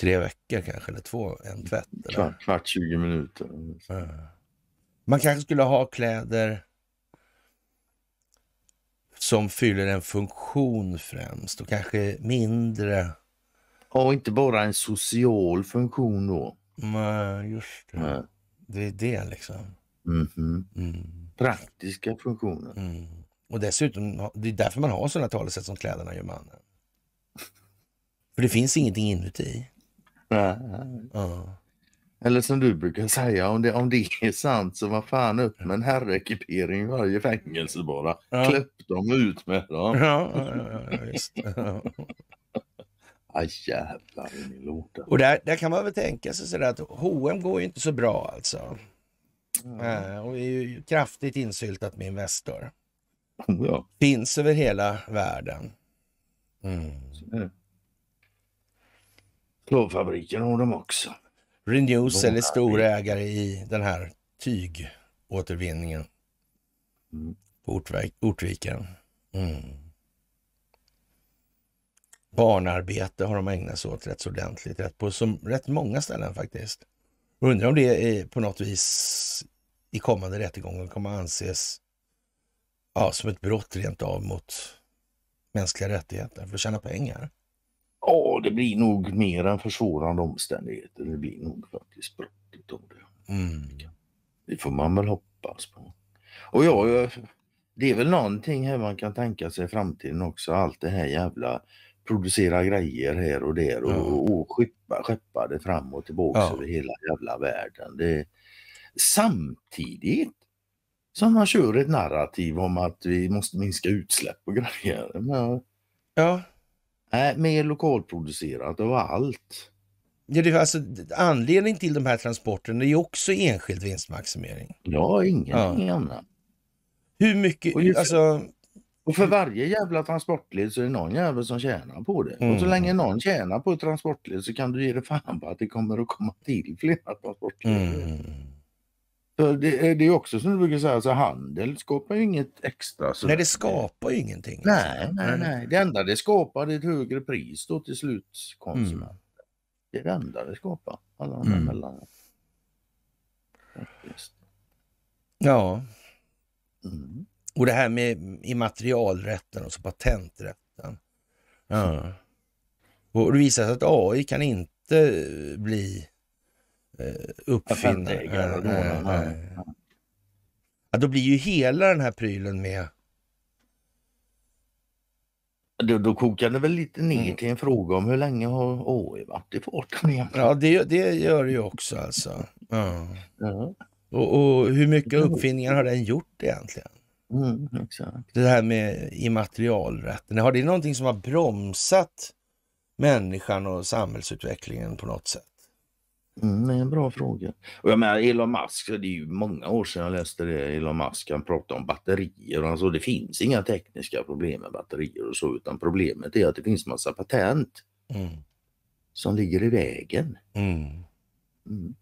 tre veckor kanske, eller två, en tvätt. Eller? Kvart, kvart 20 minuter. Man kanske skulle ha kläder som fyller en funktion främst och kanske mindre. Och inte bara en social funktion då. Nej, just det. Nej. Det är det liksom. Mm -hmm. mm. Praktiska funktioner. Mm. Och dessutom, det är därför man har sådana talesätt som kläderna gör mannen. För det finns ingenting inuti. Nej. Eller som du brukar säga, om det, om det är sant så var fan upp med en herrekipering i varje fängelse bara. Ja. Kläpp dem ut med dem. Ja, ja, ja just ja. jävlar i min låda. Och där, där kan man väl tänka sig sådär att H&M går ju inte så bra alltså. Ja. Eh, och är ju kraftigt insyltat med Investor. Ja. Finns över hela världen. Mm. Plåtfabriken har de också. Renewcell är, är storägare i den här tygåtervinningen mm. på Ortviken. Mm. Barnarbete har de ägnat sig åt rätt så ordentligt, rätt på som, rätt många ställen faktiskt. Undrar om det är på något vis i kommande rättegången kommer anses ja, som ett brott rent av mot mänskliga rättigheter för att tjäna pengar. Ja, det blir nog mer än försvårande omständigheter. Det blir nog faktiskt brottet av det. Mm. Det får man väl hoppas på. Och ja, det är väl någonting här man kan tänka sig i framtiden också. Allt det här jävla producera grejer här och där och, ja. och, och skeppa, skeppa det fram och tillbaka ja. över hela jävla världen. Det, samtidigt som man kör ett narrativ om att vi måste minska utsläpp och grejer. Men, ja. Nej, mer lokalproducerat, av allt. Ja, det, alltså, anledningen till de här transporterna är ju också enskild vinstmaximering. Ja, ingenting ja. annat. Hur mycket, och just, alltså... Och för varje jävla transportled så är det någon jävel som tjänar på det. Mm. Och så mm. länge någon tjänar på ett transportled så kan du ge dig fan på att det kommer att komma till flera transportleder. Mm. Det är, också som du brukar säga, alltså, handel skapar ju inget extra. Så nej, det skapar ju ingenting. Liksom. Nej, nej, nej. Det enda det skapar är ett högre pris då till slutkonsumenten. Mm. Det är det enda det skapar, alla de här mm. mellan. Ja. Mm. Och det här med immaterialrätten och så patenträtten. Ja. Och det visar sig att AI kan inte bli Eh, uppfinnare. Eh, eh, då blir ju hela den här prylen med... Då, då kokar det väl lite ner mm. till en fråga om hur länge har AI varit i farten egentligen? Ja, det, det gör det ju också alltså. Ja. Mm. Och, och, hur mycket mm. uppfinningar har den gjort egentligen? Mm, exakt. Det här med immaterialrätten, har det någonting som har bromsat människan och samhällsutvecklingen på något sätt? Mm, det är en bra fråga. Och jag menar Elon Musk, det är ju många år sedan jag läste det. Elon Musk han pratade om batterier. och Alltså, det finns inga tekniska problem med batterier och så utan problemet är att det finns massa patent mm. som ligger i vägen. Mm. mm.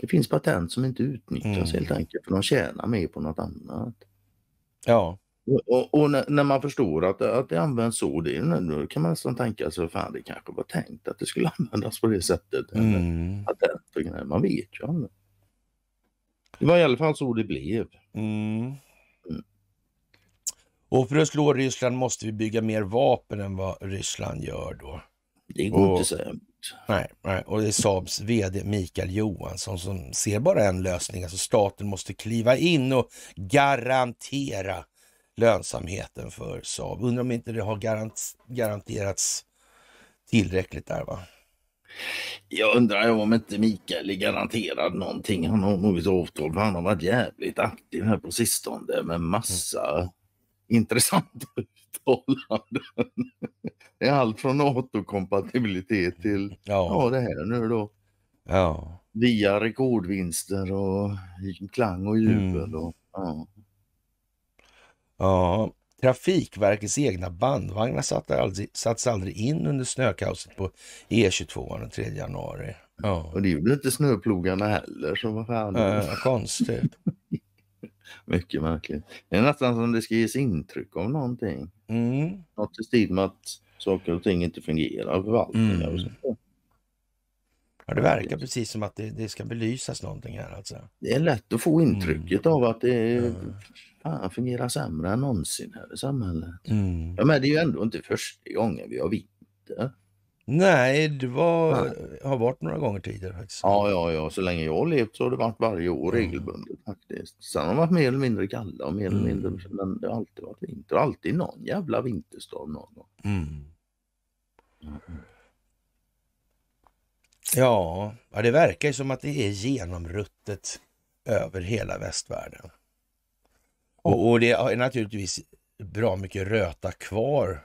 Det finns patent som inte utnyttjas mm. helt enkelt för de tjänar mer på något annat. Ja. Och, och när, när, man förstår att, att det används så, det, nu kan man nästan tänka sig att det kanske var tänkt att det skulle [LAUGHS] användas på det sättet. Mm. Att det, man vet ju aldrig. Det var i alla fall så det blev. Mm. Mm. Och för att slå Ryssland måste vi bygga mer vapen än vad Ryssland gör då. Det går och, inte att säga. Nej, nej, och det är Saabs VD Mikael Johansson som ser bara en lösning. Alltså staten måste kliva in och garantera lönsamheten för Saab. Undrar om inte det har garanterats tillräckligt där va? Jag undrar om inte Mikael är garanterad någonting. Han har nog ett avtal för han har varit jävligt aktiv här på sistone med massa mm. intressanta [LAUGHS] uttalanden. Det är allt från Nato-kompatibilitet till ja. ja det här nu då. Ja. Via rekordvinster och klang och jubel. Mm. Och, ja. Ja, Trafikverkets egna bandvagnar satte aldrig, satts aldrig in under snökaoset på E22 den 3 januari. Ja. Och det gjorde inte snöplogarna heller, så vad fan. Äh, konstigt. [LAUGHS] Mycket märkligt. Det är nästan som det ska ges intryck av någonting. Mm. Något i stil med att saker och ting inte fungerar, mm. och sånt. Ja, det verkar precis som att det, det, ska belysas någonting här alltså. Det är lätt att få intrycket mm. av att det är mm fan fungerar sämre än någonsin här i samhället. Mm. Ja, men det är ju ändå inte första gången vi har vinter. Nej, det var, Nej. har varit några gånger tidigare faktiskt. Ja, ja, ja, så länge jag har levt så har det varit varje år mm. regelbundet faktiskt. Sen har det varit mer eller mindre kalla och mer eller mm. mindre, men det har alltid varit vinter. Alltid någon jävla vinterstorm någon gång. Mm. mm. Ja, ja, det verkar ju som att det är genomruttet över hela västvärlden. Och, och det är naturligtvis bra mycket röta kvar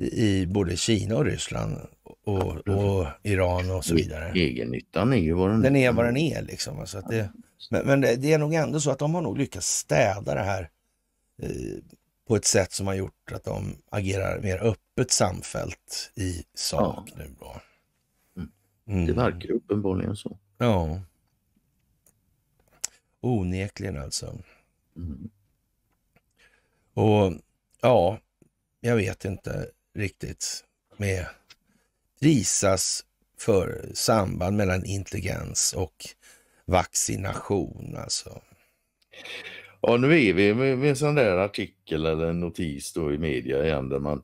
i både Kina och Ryssland och, och Iran och så e- vidare. Egennyttan är ju vad den är. Den är vad den är liksom. Alltså att det, men, men det, det, är nog ändå så att de har nog lyckats städa det här eh, på ett sätt som har gjort att de agerar mer öppet samfällt i sak ja. nu då. Mm. mm. Det verkar uppenbarligen så. Ja. Onekligen alltså. Mm. Och ja, jag vet inte riktigt med prisas för samband mellan intelligens och vaccination alltså. Ja, nu är vi med, en sån där artikel eller notis då i media igen där man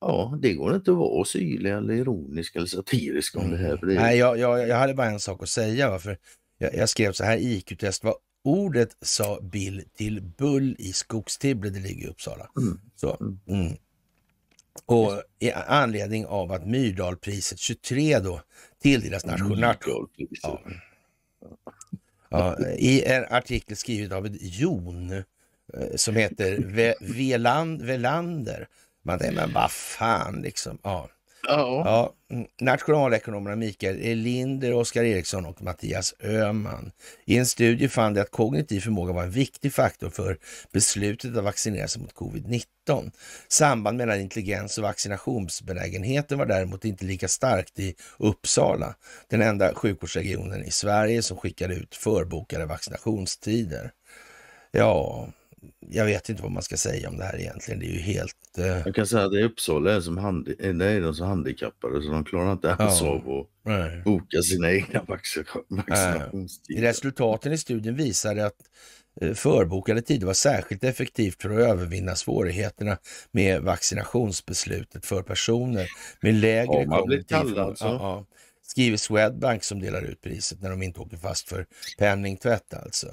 Ja, det går inte att vara syrlig eller ironisk eller satirisk om det här. Mm. Det Nej, jag, jag, jag hade bara en sak att säga. Va? För jag, jag skrev så här, IQ-test, vad ordet sa Bill till Bull i Skogstibble, det ligger i Uppsala. Mm. Så, mm. mm. Och i anledning av att Myrdalpriset 23 då tilldelas nationellt. Ja. Ja, I en artikel skriven av ett Jon eh, som heter Velander. Man tänker, men vad fan liksom. Ja. Ja. ja. Nationalekonomerna Mikael Linder, Oskar Eriksson och Mattias Öhman. I en studie fann de att kognitiv förmåga var en viktig faktor för beslutet att vaccinera sig mot covid-19. Samband mellan intelligens och vaccinationsbenägenheten var däremot inte lika starkt i Uppsala, den enda sjukvårdsregionen i Sverige som skickade ut förbokade vaccinationstider. Ja, jag vet inte vad man ska säga om det här egentligen. Det är ju helt... Eh... Jag kan säga att i Uppsala är, som handi... Eh, det är de som handikappade så de klarar inte alls ja. av att Nej. boka sina egna vaccinationstider. Resultaten i studien visade att eh, förbokade tider var särskilt effektivt för att övervinna svårigheterna med vaccinationsbeslutet för personer med lägre ja, kognitiv... Alltså. Ja, ja skriver Swedbank som delar ut priset när de inte åker fast för penningtvätt alltså.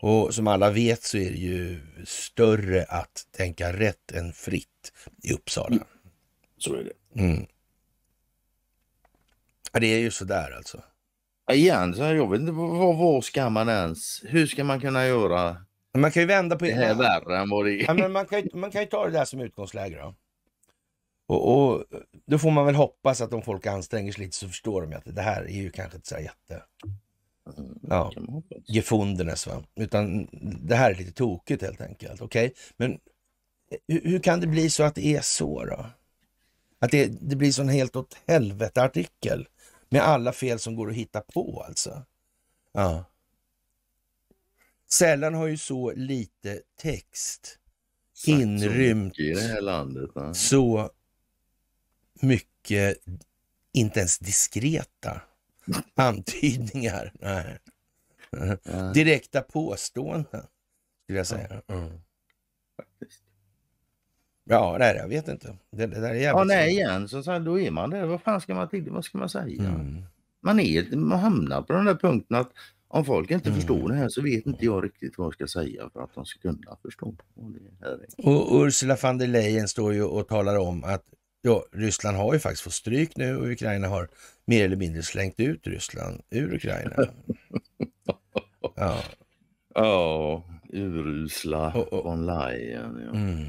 Och som alla vet så är det ju större att tänka rätt än fritt i Uppsala. Mm. Så är det. Mm. Ja, det är ju sådär alltså. Igen, så här, jag vet inte vad, ska man ens, hur ska man kunna göra man kan ju vända på det här är värre än vad det är. Ja, men man, kan, man kan ju ta det där som utgångsläge då. Och, och, Då får man väl hoppas att om folk anstränger sig lite så förstår de att det här är ju kanske inte så här jätte... Mm, ja, gefundenes va. Utan det här är lite tokigt helt enkelt. Okej, okay? men hur, hur, kan det bli så att det är så då? Att det, det blir sån helt åt helvete artikel med alla fel som går att hitta på alltså. Ja. Sällan har ju så lite text inrymt så, så mycket, inte ens diskreta [LAUGHS] antydningar. Nej. Ja. Direkta påståenden, skulle jag säga. Mm. Ja, nej, jag vet inte. Det, det där är jävligt... Ja, nej, igen, så, så, då är man där. Vad fan ska man Vad ska man säga? Mm. Man, är, man hamnar på den där punkten att om folk inte mm. förstår det här så vet inte jag riktigt vad jag ska säga för att de ska kunna förstå. Och, och Ursula von der Leyen står ju och talar om att ja, Ryssland har ju faktiskt fått stryk nu och Ukraina har mer eller mindre slängt ut Ryssland ur Ukraina. [LAUGHS] Ja, oh, urusla oh, online. Ja. Mm.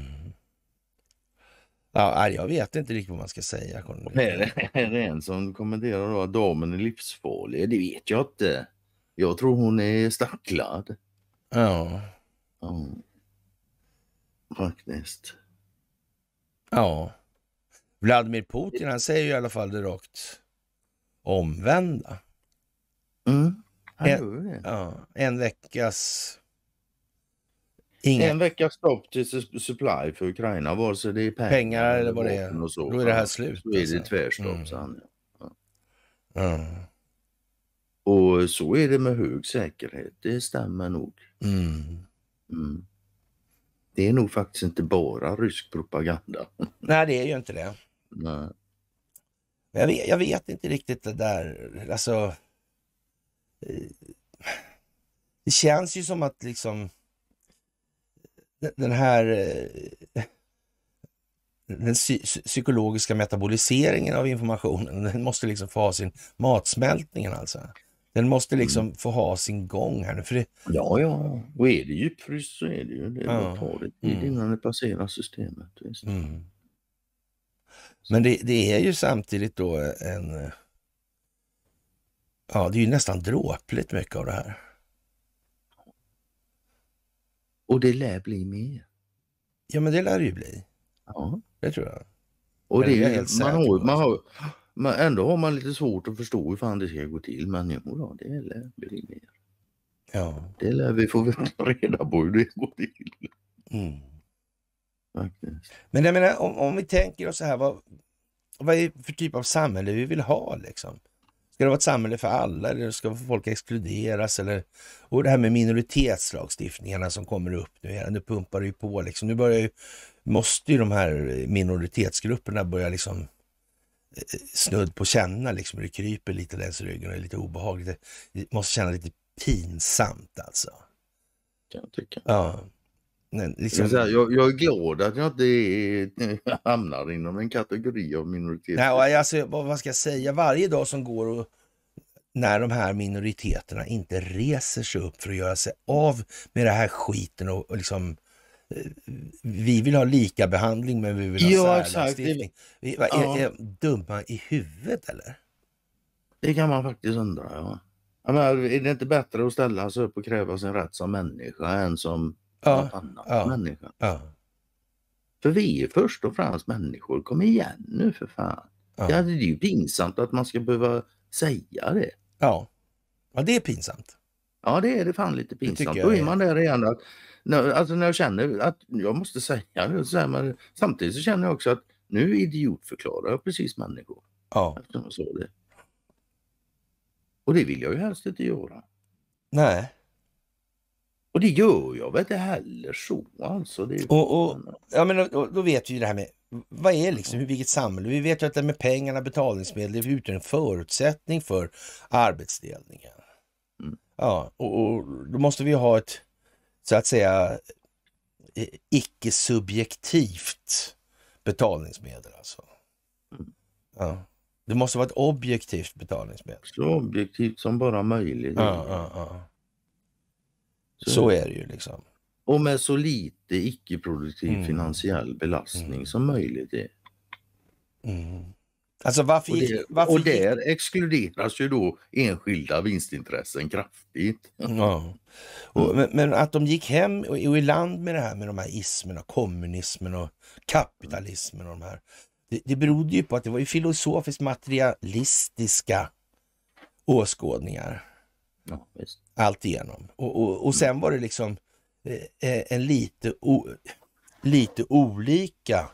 Ja, jag vet inte riktigt vad man ska säga. Är det, är det en som kommenterar då att damen är livsfarlig? Det vet jag inte. Jag tror hon är stacklad. Ja. ja. Faktiskt. Ja. Vladimir Putin, han säger ju i alla fall det rakt omvända. Mm. En, ja, en veckas... Inga. En veckas stopp till supply för Ukraina, vare sig det är pengar, pengar eller vad det är. Och så. Då är det här slut. Då är det alltså. tvärstopp. Mm. Mm. Och så är det med hög säkerhet, det stämmer nog. Mm. mm. Det är nog faktiskt inte bara rysk propaganda. Nej, det är ju inte det. Nej. Jag vet, jag vet inte riktigt det där. Alltså, eh, det känns ju som att liksom den här eh, den psykologiska metaboliseringen av informationen, den måste liksom få ha sin matsmältningen alltså. Den måste mm. liksom mm. få ha sin gång här nu. För det... Ja, ja, och är det djupfryst så är det ju det. Är ja. bara ta det tid mm. innan det passerar systemet. Visst. Mm. Men det, det är ju samtidigt då en... Eh, ja, det är ju nästan dråpligt mycket av det här. Och det lär bli mer. Ja, men det lär det ju bli. Ja. Det tror jag. Och det, är, helt man, har, man har, man, ändå har man lite svårt att förstå hur fan det ska gå till. Men jo då, det lär bli mer. Ja. Det lär vi få [LAUGHS] reda på hur det går till. Mm. Men jag menar, om, om vi tänker oss så här, vad, vad är det för typ av samhälle vi vill ha liksom? Ska det vara ett samhälle för alla eller ska folk exkluderas? Eller, och det här med minoritetslagstiftningarna som kommer upp nu, nu pumpar det ju på liksom. Nu börjar ju, måste ju de här minoritetsgrupperna börja liksom eh, snudd på känna liksom, hur det kryper lite längs ryggen och är lite obehagligt. Det måste kännas lite pinsamt alltså. Kan jag tycka. Ja liksom... jag, jag, jag, är glad att jag inte [LAUGHS] hamnar inom en kategori av minoriteter. Nej, alltså, vad ska jag säga? Varje dag som går och när de här minoriteterna inte reser sig upp för att göra sig av med den här skiten och, och liksom eh, vi vill ha lika behandling men vi vill ha särlagstiftning. Vi, va, ja. är, de dumma i huvudet eller? Det kan man faktiskt undra. Ja. Men är det inte bättre att ställa sig upp och kräva sin rätt som människa än som ja, något annat ja, människa. Ja. För vi är först och främst människor. Kom igen nu för fan. Ja. Det är ju pinsamt att man ska behöva säga det. Ja, ja det är pinsamt. Ja, det är det fan lite pinsamt. Då är man där igen. Att, alltså när jag känner att jag måste säga det, så här, samtidigt så känner jag också att nu idiotförklarar jag precis människor. Ja. Eftersom jag sa det. Och det vill jag ju helst inte göra. Nej. Och det gör jag väl inte heller så alltså. Det är... och, och, ja, men, och, då vet vi ju det här med vad är liksom, vilket samhälle? Vi vet ju att det med pengarna, betalningsmedel, det utgör en förutsättning för arbetsdelningen. Mm. Ja, och, och, då måste vi ha ett, så att säga, icke-subjektivt betalningsmedel alltså. Mm. Ja. Det måste vara ett objektivt betalningsmedel. Så objektivt som bara möjligt. Ja, ja, så, så är det ju liksom. Och med så lite icke-produktiv mm. finansiell belastning mm. som möjligt. Är. Mm. Alltså varför, och, det, varför och där exkluderas ju då enskilda vinstintressen kraftigt. [LAUGHS] Ja. Och, mm. men, men, att de gick hem och, och i land med det här med de här ismerna, kommunismen och kapitalismen och de här. Det, det berodde ju på att det var ju filosofiskt materialistiska åskådningar. Ja, visst allt igenom. Och, och, och sen var det liksom eh, eh, en lite, o, lite olika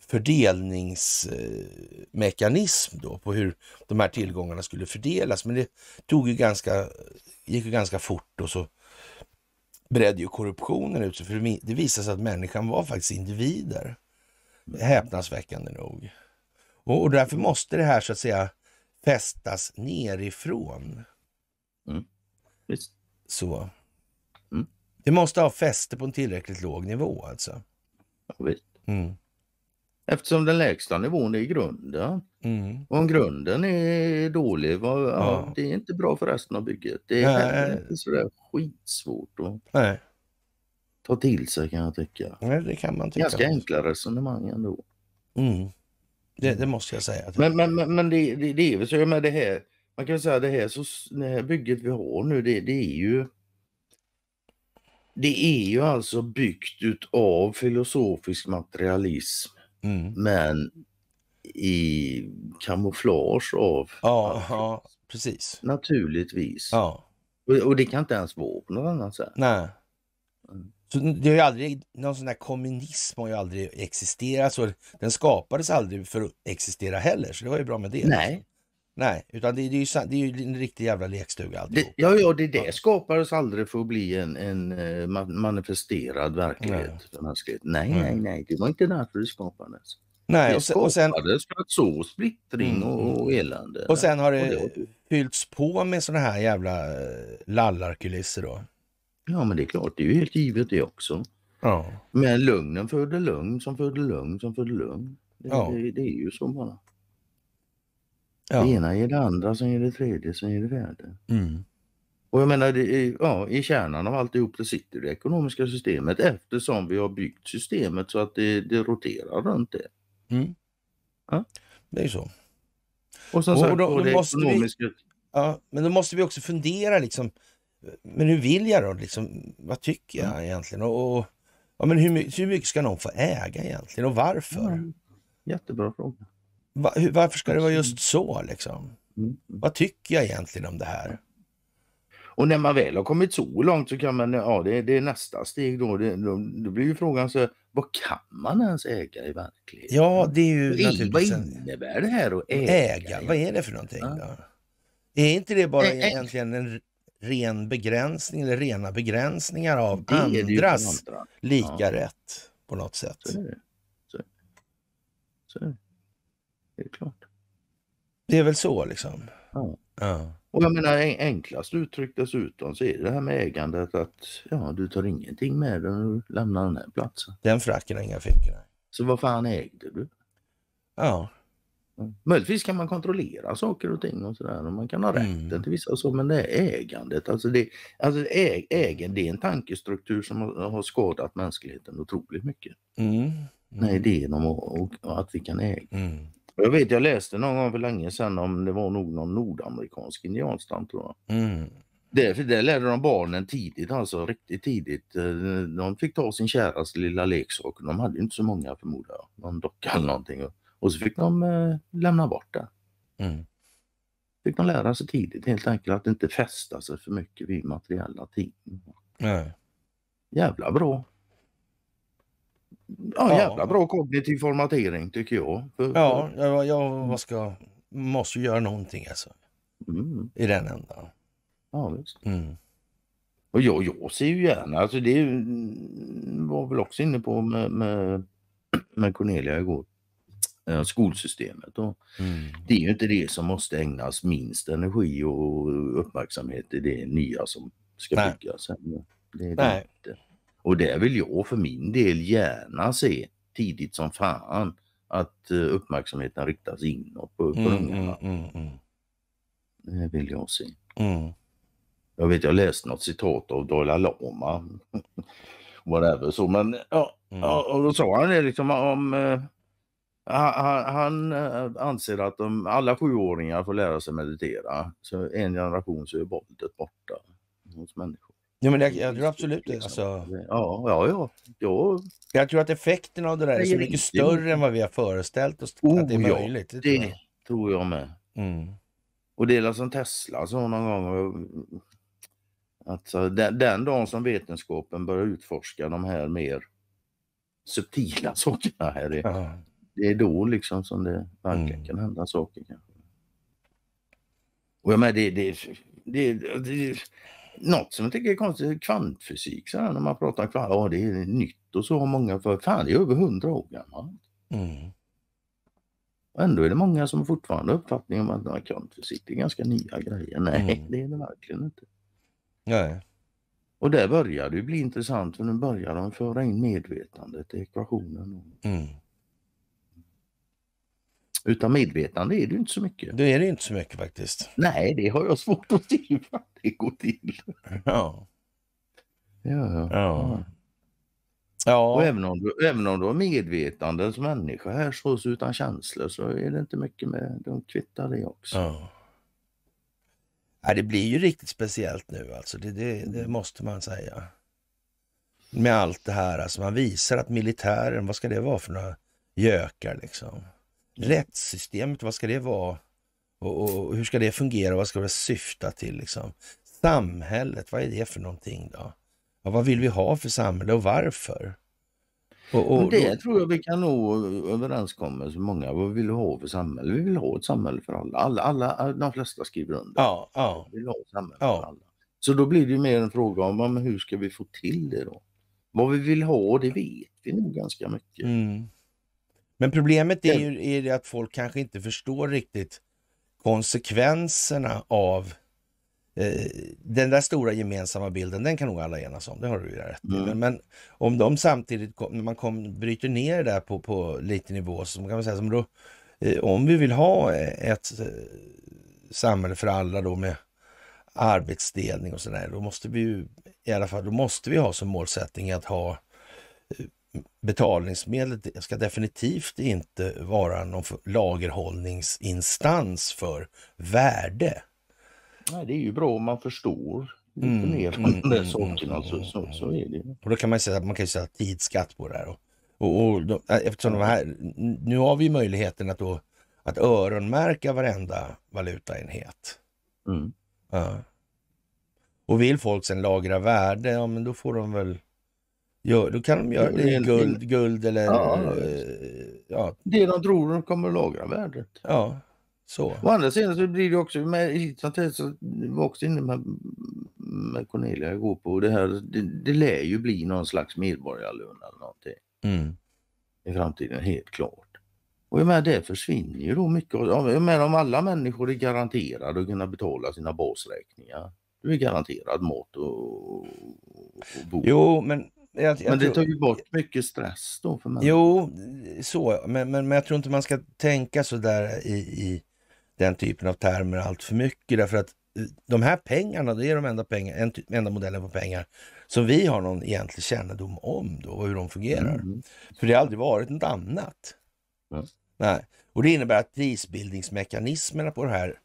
fördelningsmekanism då på hur de här tillgångarna skulle fördelas. Men det tog ju ganska, gick ju ganska fort och så bredde ju korruptionen ut sig. För det visade sig att människan var faktiskt individer. Häpnadsväckande nog. Och, och därför måste det här så att säga fästas nerifrån. Just. Så. Mm. Det måste ha fäste på en tillräckligt låg nivå alltså. Ja, visst. Mm. Eftersom den lägsta nivån är grunden. Mm. Och om grunden är dålig, vad, ja. ja. det är inte bra för resten av bygget. Det är inte sådär skitsvårt att Nej. ta till sig kan jag tycka. Nej, det kan man tycka. Ganska enkla resonemang ändå. Mm. Det, det, måste jag säga. Men, men, men, men det, det, det är väl så, med det här man kan väl säga det här, så, det här bygget vi har nu det, det är ju det är ju alltså byggt utav filosofisk materialism mm. men i kamouflage av... Ja, ja precis. Naturligtvis. Ja. Och, och, det kan inte ens vara på något annat sätt. Nej. Mm. Så det har ju aldrig, någon sån här kommunism har ju aldrig existerat. Så den skapades aldrig för att existera heller, så det var ju bra med det. Nej, liksom. Nej, utan det, det, är ju, det är ju en riktig jävla lekstuga alltihop. Det, ja, ja, det, det skapades aldrig för att bli en, en eh, manifesterad verklighet nej. Nej, mm. nej, nej, det var inte därför det skapades. Nej, det och sen, och sen, skapades för att så splittring mm. och mm. elände. Och sen har det, och fyllts på med sådana här jävla eh, lallarkulisser då. Ja, men det är klart, det är ju helt givet det också. Ja. Men lugnen föder lugn som föder lugn som föder lugn. Det, ja. det, det är ju så bara. Ja. Det ena ger det andra, sen ger det tredje, sen ger det fjärde. Mm. Och jag menar, är, ja, i kärnan av alltihop det sitter det ekonomiska systemet eftersom vi har byggt systemet så att det, det roterar runt det. Mm. Ja? Det är så. Och som och då, och det måste ekonomiska... Vi, ja, men då måste vi också fundera liksom, men hur vill jag då? Liksom, vad tycker jag mm. egentligen? Och, och, ja, men hur, hur mycket ska någon få äga egentligen och varför? Mm. Jättebra fråga varför ska det vara just så? Liksom? Mm. Vad tycker jag egentligen om det här? Och när man väl har kommit så långt så kan man, ja det, det är nästa steg då. Det, då, då blir ju frågan så vad kan man ens äga i verkligheten? Ja, det är ju I, Vad innebär det här att äga? Äga, vad är det för någonting? Ja. Då? Är inte det bara Ä egentligen en ren begränsning eller rena begränsningar av det andras andra. lika ja. rätt på något sätt? Så är det. Så är det. Så är det. Det är klart. Det är väl så liksom? Ja. ja. Och jag menar enklast uttryckt dessutom så är det här med ägandet att ja, du tar ingenting med dig och lämnar den här platsen. Den fracken har inga fickor. Så vad fan ägde du? Ja. Mm. Möjligtvis kan man kontrollera saker och ting och sådär och man kan ha mm. rätten mm. till vissa och så men det är ägandet, alltså det, alltså äg, ägen, det är en tankestruktur som har, skadat mänskligheten otroligt mycket. Mm. Mm. Nej, det är genom att, att vi kan äga. Mm. Jag vet, jag läste någon gång för länge sedan om det var nog någon nordamerikansk indianstam tror jag. Mm. Det, det lärde de barnen tidigt, alltså riktigt tidigt. Eh, de fick ta sin käraste lilla leksak. De hade inte så många förmodar jag, någon docka eller någonting. Och så fick de eh, lämna bort det. Mm. Fick de lära sig tidigt helt enkelt att inte fästa sig för mycket vid materiella ting. Nej. Jävla bra ja, jävla bra kognitiv formatering tycker jag. ja, jag, jag vad ska, måste göra någonting alltså. Mm. I den ändan. Ja, visst. Mm. Och jag, jag ser ju gärna, alltså det var väl också inne på med, med, med Cornelia igår, eh, skolsystemet. då. mm. Det är ju inte det som måste ägnas minst energi och uppmärksamhet i det nya som ska Nej. byggas. Det är det Nej. Inte. Och det vill jag för min del gärna se tidigt som fan att eh, uppmärksamheten riktas inåt på, på mm, ungarna. Mm, mm, mm. det vill jag se. Mm. Jag vet jag läste något citat av Dalai Lama. [LAUGHS] Whatever så men ja, mm. ja, och då sa han det liksom om eh, han, han, eh, anser att de, alla sjuåringar får lära sig meditera. Så en generation så är våldet borta hos människor. Ja, men jag, jag tror absolut det. Alltså, ja, ja, ja. Jo. Jag tror att effekten av det där är så mycket större än vad vi har föreställt oss oh, att det är möjligt. Det, tror jag, med. Mm. Och det är liksom som Tesla sa någon gång. Alltså, den, den dagen som vetenskapen börjar utforska de här mer subtila [LAUGHS] sakerna här. Det, det är då liksom som det verkligen mm. kan hända saker. Kanske. Och jag menar, det, det, det, det något som jag tycker är konstigt är kvantfysik. Så här, när man pratar om kvant, ja det är nytt och så har många för fan det är över hundra år gammalt. Mm. ändå är det många som fortfarande har uppfattningen om att kvantfysik det är ganska nya grejer. Nej, mm. det är det verkligen inte. Nej. Och där börjar det bli intressant för nu börjar de föra in medvetandet i ekvationen. Mm. Utan medvetande är det inte så mycket. Det är det inte så mycket faktiskt. Nej, det har jag svårt att se hur [LAUGHS] det går till. Ja. Ja. ja. ja. Och även om, du, även om du har medvetandets människa här slås utan känslor så är det inte mycket med, de kvittar det också. Ja. det blir ju riktigt speciellt nu alltså, det, det, det mm. måste man säga. Med allt det här, alltså man visar att militären, vad ska det vara för några gökar liksom? rättssystemet, vad ska det vara? Och, och, och hur ska det fungera? Vad ska det syfta till? Liksom? Samhället, vad är det för någonting då? Ja, vad vill vi ha för samhälle och varför? Och, och, det då... tror jag vi kan nå överenskommelse med många vad vill vi ha för samhälle. Vi vill ha ett samhälle för alla. alla, alla de flesta skriver under. Ja, ja. Vi vill ha ett samhälle ja. för alla. Så då blir det mer en fråga om men hur ska vi få till det då? Vad vi vill ha det vet vi nog ganska mycket. Mm. Men problemet är ju är att folk kanske inte förstår riktigt konsekvenserna av eh, den där stora gemensamma bilden, den kan nog alla enas om, det har du ju rätt i. Mm. Men, men, om de samtidigt, när man kom, bryter ner det där på, på lite nivå, så kan man säga som då, eh, om vi vill ha eh, ett eh, samhälle för alla då med arbetsdelning och sådär, då måste vi ju i alla fall, då måste vi ha som målsättning att ha eh, betalningsmedlet ska definitivt inte vara någon lagerhållningsinstans för värde. Nej, det är ju bra om man förstår lite mm, mer om mm, de mm, mm, sakerna. då kan man säga tidsskatt på det här. Då. Och, och då, eftersom de här, nu har vi möjligheten att, då, att öronmärka varenda valutaenhet. Mm. Ja. Och vill folk sen lagra värde, ja men då får de väl Ja, då kan de göra det, i guld, guld eller... Ja, eh, ja. Det de tror de kommer att lagra värdet. Ja, så. Å andra sidan så blir det också, med, så var också inne med, med Cornelia igår på det här, det, det lär ju bli någon slags medborgarlön eller någonting. Mm. I framtiden, helt klart. Och jag menar, det försvinner ju då mycket. Jag menar, om alla människor är garanterade att kunna betala sina basräkningar. Du är garanterad mat och, och, och bo. Jo, men jag, jag men det tror... tar ju bort mycket stress då för människor. Jo, så, men, men, men jag tror inte man ska tänka så där i, i den typen av termer allt för mycket därför att eh, de här pengarna, det är de enda, pengar, en, enda modellen på pengar som vi har någon egentlig kännedom om då och hur de fungerar. Mm. För det har aldrig varit något annat. Mm. Nej. Och det innebär att prisbildningsmekanismerna på det här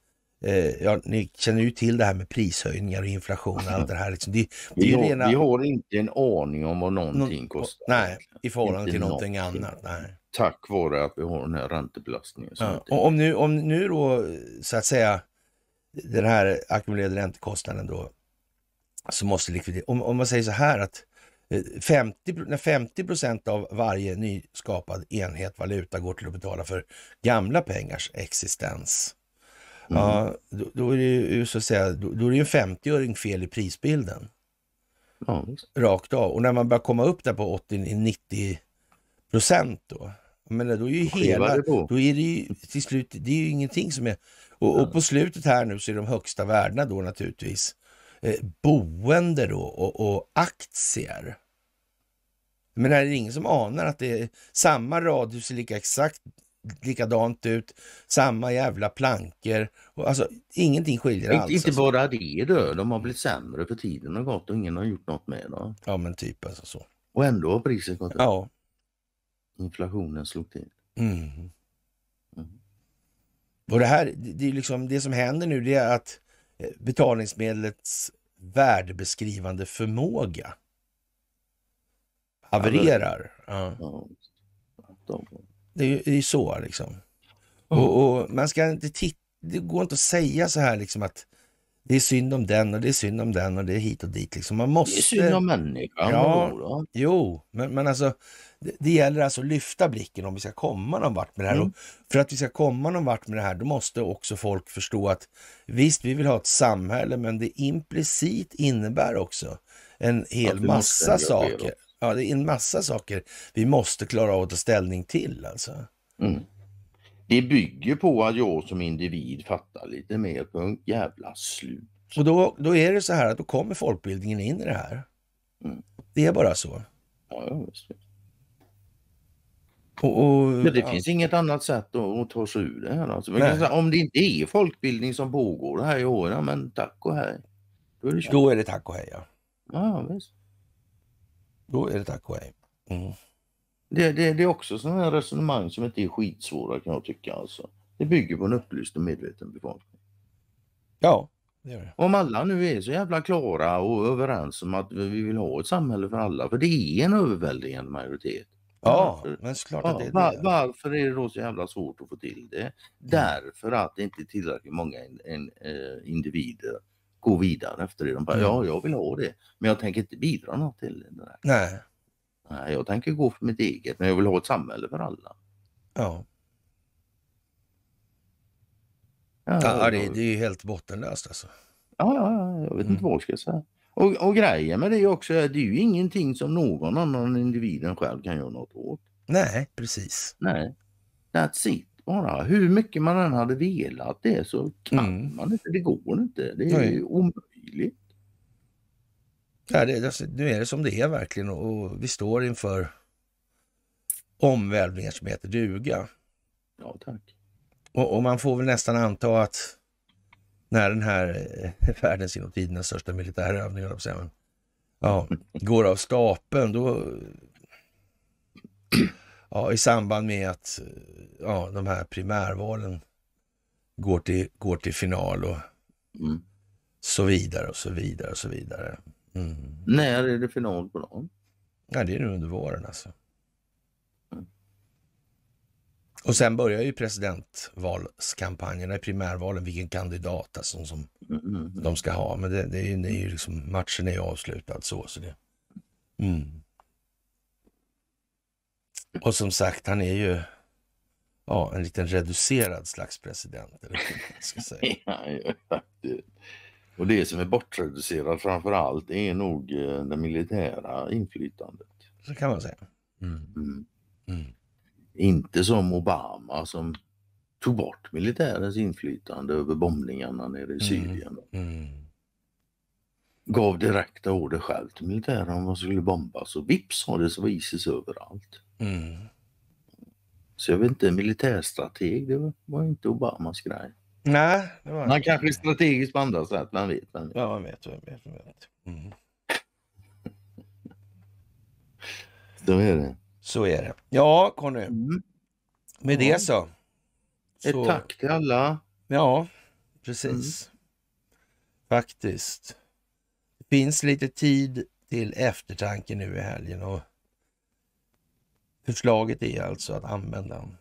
Eh, ja, ni känner ju till det här med prishöjningar och inflation och allt det här. Liksom. Det, det vi, har, rena... vi, har, inte en aning om vad någonting kostar. Nej, i förhållande inte till någonting, någonting. annat. Nej. Tack vare att vi har den här räntebelastningen. Ja. Och om, nu, om nu då så att säga den här ackumulerade räntekostnaden då så måste likvidera. Om, om man säger så här att 50, eh, när 50 procent av varje nyskapad enhet valuta går till att betala för gamla pengars existens Mm. Ja, då, då, är det ju så att säga, då, då är det en 50-öring fel i prisbilden. Ja, Rakt av. Och när man börjar komma upp där på 80-90 procent då. Men då är ju hela, då är det ju till slut, det är ju ingenting som är... Och, och på slutet här nu så är de högsta värdena då naturligtvis eh, boende då och, och aktier. Men det är ingen som anar att det är samma radhus är lika exakt likadant ut, samma jävla plankor. Alltså, ingenting skiljer alls. Inte alltså. bara det då, de har blivit sämre för tiden har gått och ingen har gjort något med dem. Ja men typ alltså så. Och ändå har priset gått upp. Ja. Inflationen slog till. Mm. Mm. Och det här, det, är liksom, det som händer nu det är att eh, betalningsmedlets värdebeskrivande förmåga havererar. Ja. ja. Det är ju det är så liksom. Och, och, man ska inte det går inte att säga så här liksom att det är synd om den och det är synd om den och det är hit och dit. Liksom. Man måste... Det är synd om människan. Ja, jo, men, men alltså det, det, gäller alltså att lyfta blicken om vi ska komma någon vart med det här. Mm. Och för att vi ska komma någon vart med det här, då måste också folk förstå att visst, vi vill ha ett samhälle, men det implicit innebär också en hel massa saker. Ja, det är en massa saker vi måste klara av att ta ställning till alltså. Mm. Det bygger på att jag som individ fattar lite mer, punkt jävla slut. Och då, då är det så här att då kommer folkbildningen in i det här. Mm. Det är bara så. Ja, visst. Och, och, ja, det ja. finns inget annat sätt att, att ta sig ur det här. Alltså. Säga, om det inte är folkbildning som pågår här i år, men tack och hej. Då är det, då är det tack och hej ja. ja visst. Då är det tack och hej. Mm. Det, det, det, är också sådana här resonemang som inte är skitsvåra kan jag tycka. Alltså. Det bygger på en upplyst och medveten befolkning. Ja, det gör det. Om alla nu är så jävla klara och överens om att vi vill ha ett samhälle för alla, för det är en överväldigande majoritet. Ja, varför, men såklart ja, att det är det. varför är det då så jävla svårt att få till det? Mm. Därför att det inte är tillräckligt många in, in, eh, individer gå vidare efter det. De bara, mm. ja, jag vill ha det, men jag tänker inte bidra något till det. Där. Nej. Nej, jag tänker gå för mitt eget, men jag vill ha ett samhälle för alla. Ja. Ja, ja det, det är ju helt bottenlöst alltså. Ja, ja, jag vet mm. inte vad jag ska säga. Och, och grejen med det är också att det är ju ingenting som någon annan än individen själv kan göra något åt. Nej, precis. Nej, that's it bara. Hur mycket man än hade velat det så kan mm. man inte. Det går inte. Det är Nej. omöjligt. Ja, det, alltså, nu är det som det är verkligen och, vi står inför omvälvningar som heter duga. Ja, tack. Och, och, man får väl nästan anta att när den här eh, [LAUGHS] världens genom tiderna största militära övningen, ja, går av stapeln, då ja, i samband med att ja, de här primärvalen går till, går till final och mm. så vidare och så vidare och så vidare. Mm. När är det final på dem? Ja, det är nu under våren alltså. Mm. Och sen börjar ju presidentvalskampanjerna i primärvalen, vilken kandidat alltså, som mm, mm, de ska ha. Men det, det är, ju, det är ju liksom, matchen är ju avslutad så. så det, mm. Och som sagt, han är ju ja, en liten reducerad slags president. Eller vad ska säga. [LAUGHS] ja, och det som är bortreducerat framför allt är nog eh, det militära inflytandet. Så kan man säga. Mm. Mm. Mm. Inte som Obama som tog bort militärens inflytande över bombningarna nere i mm. Syrien. Mm gav direkta order själv till militären om vad som skulle bombas och vips sa det så var Isis överallt. Mm. Så jag vet inte, militärstrateg det var inte Obamas grej. Nej, det var Han kanske är strategisk på andra sätt, man vet. Man vet. Ja, man vet. Man vet, man vet. Mm. [LAUGHS] så är det. Så är det. Ja, Conny. Mm. Med ja. det så. så. Ett tack till alla. Ja, precis. Mm. Faktiskt finns lite tid till eftertanke nu i helgen och förslaget är alltså att använda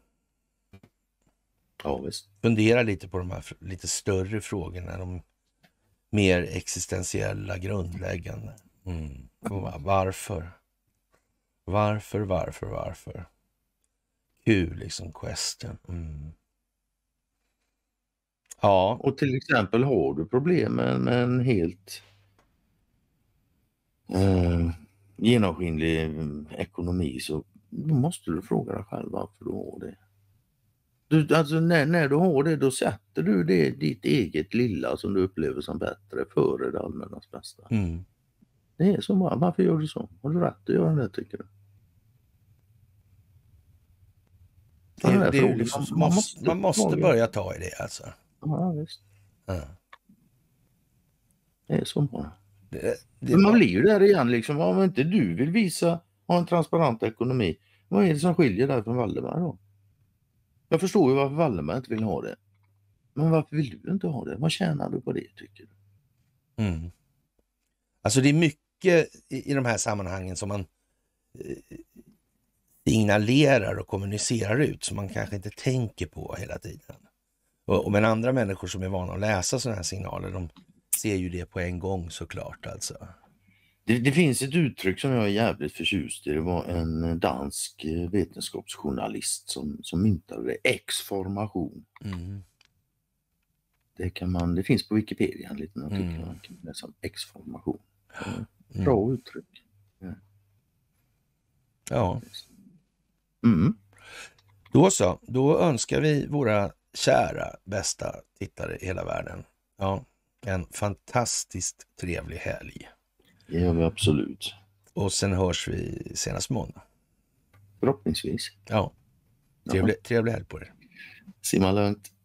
Ja, Fundera lite på de här lite större frågorna, de mer existentiella, grundläggande. Mm. Varför? Varför, varför, varför? Hur, liksom, question. Mm. Ja. Och till exempel har du problem med en helt eh, genomskinlig mm, ekonomi så måste du fråga dig själv varför du har det. Du, alltså när, när du har det då sätter du det, ditt eget lilla som du upplever som bättre före det allmännas bästa. Mm. Det är så bara, varför gör du så? Har du rätt att göra det tycker du? Det, det, det liksom, man, måste, man måste börja ta i det alltså. Ja, visst. Ja. Det är så bra. Det, det, man blir ju där igen liksom, om inte du vill visa, ha en transparent ekonomi, vad är det som skiljer dig från Wallenberg? då? Jag förstår ju varför Wallenberg inte vill ha det. Men varför vill du inte ha det? Vad tjänar du på det tycker du? Mm. Alltså det är mycket i, i de här sammanhangen som man eh, signalerar och kommunicerar ut som man kanske inte tänker på hela tiden. Och, och men andra människor som är vana att läsa sådana här signaler, de ser ju det på en gång såklart alltså. Det, det, finns ett uttryck som jag är jävligt förtjust i. Det var en dansk vetenskapsjournalist som, som myntade det. Exformation. Mm. Det, kan man, det finns på Wikipedia en liten artikel mm. man kan läsa om exformation. Mm. Bra mm. uttryck. Ja. ja. Mm. Då så, då önskar vi våra kära bästa tittare i hela världen. Ja, en fantastiskt trevlig helg. Det gör vi absolut. Och sen hörs vi senast måndag. Förhoppningsvis. Ja. Trevlig, trevlig helg på er. Simma lugnt.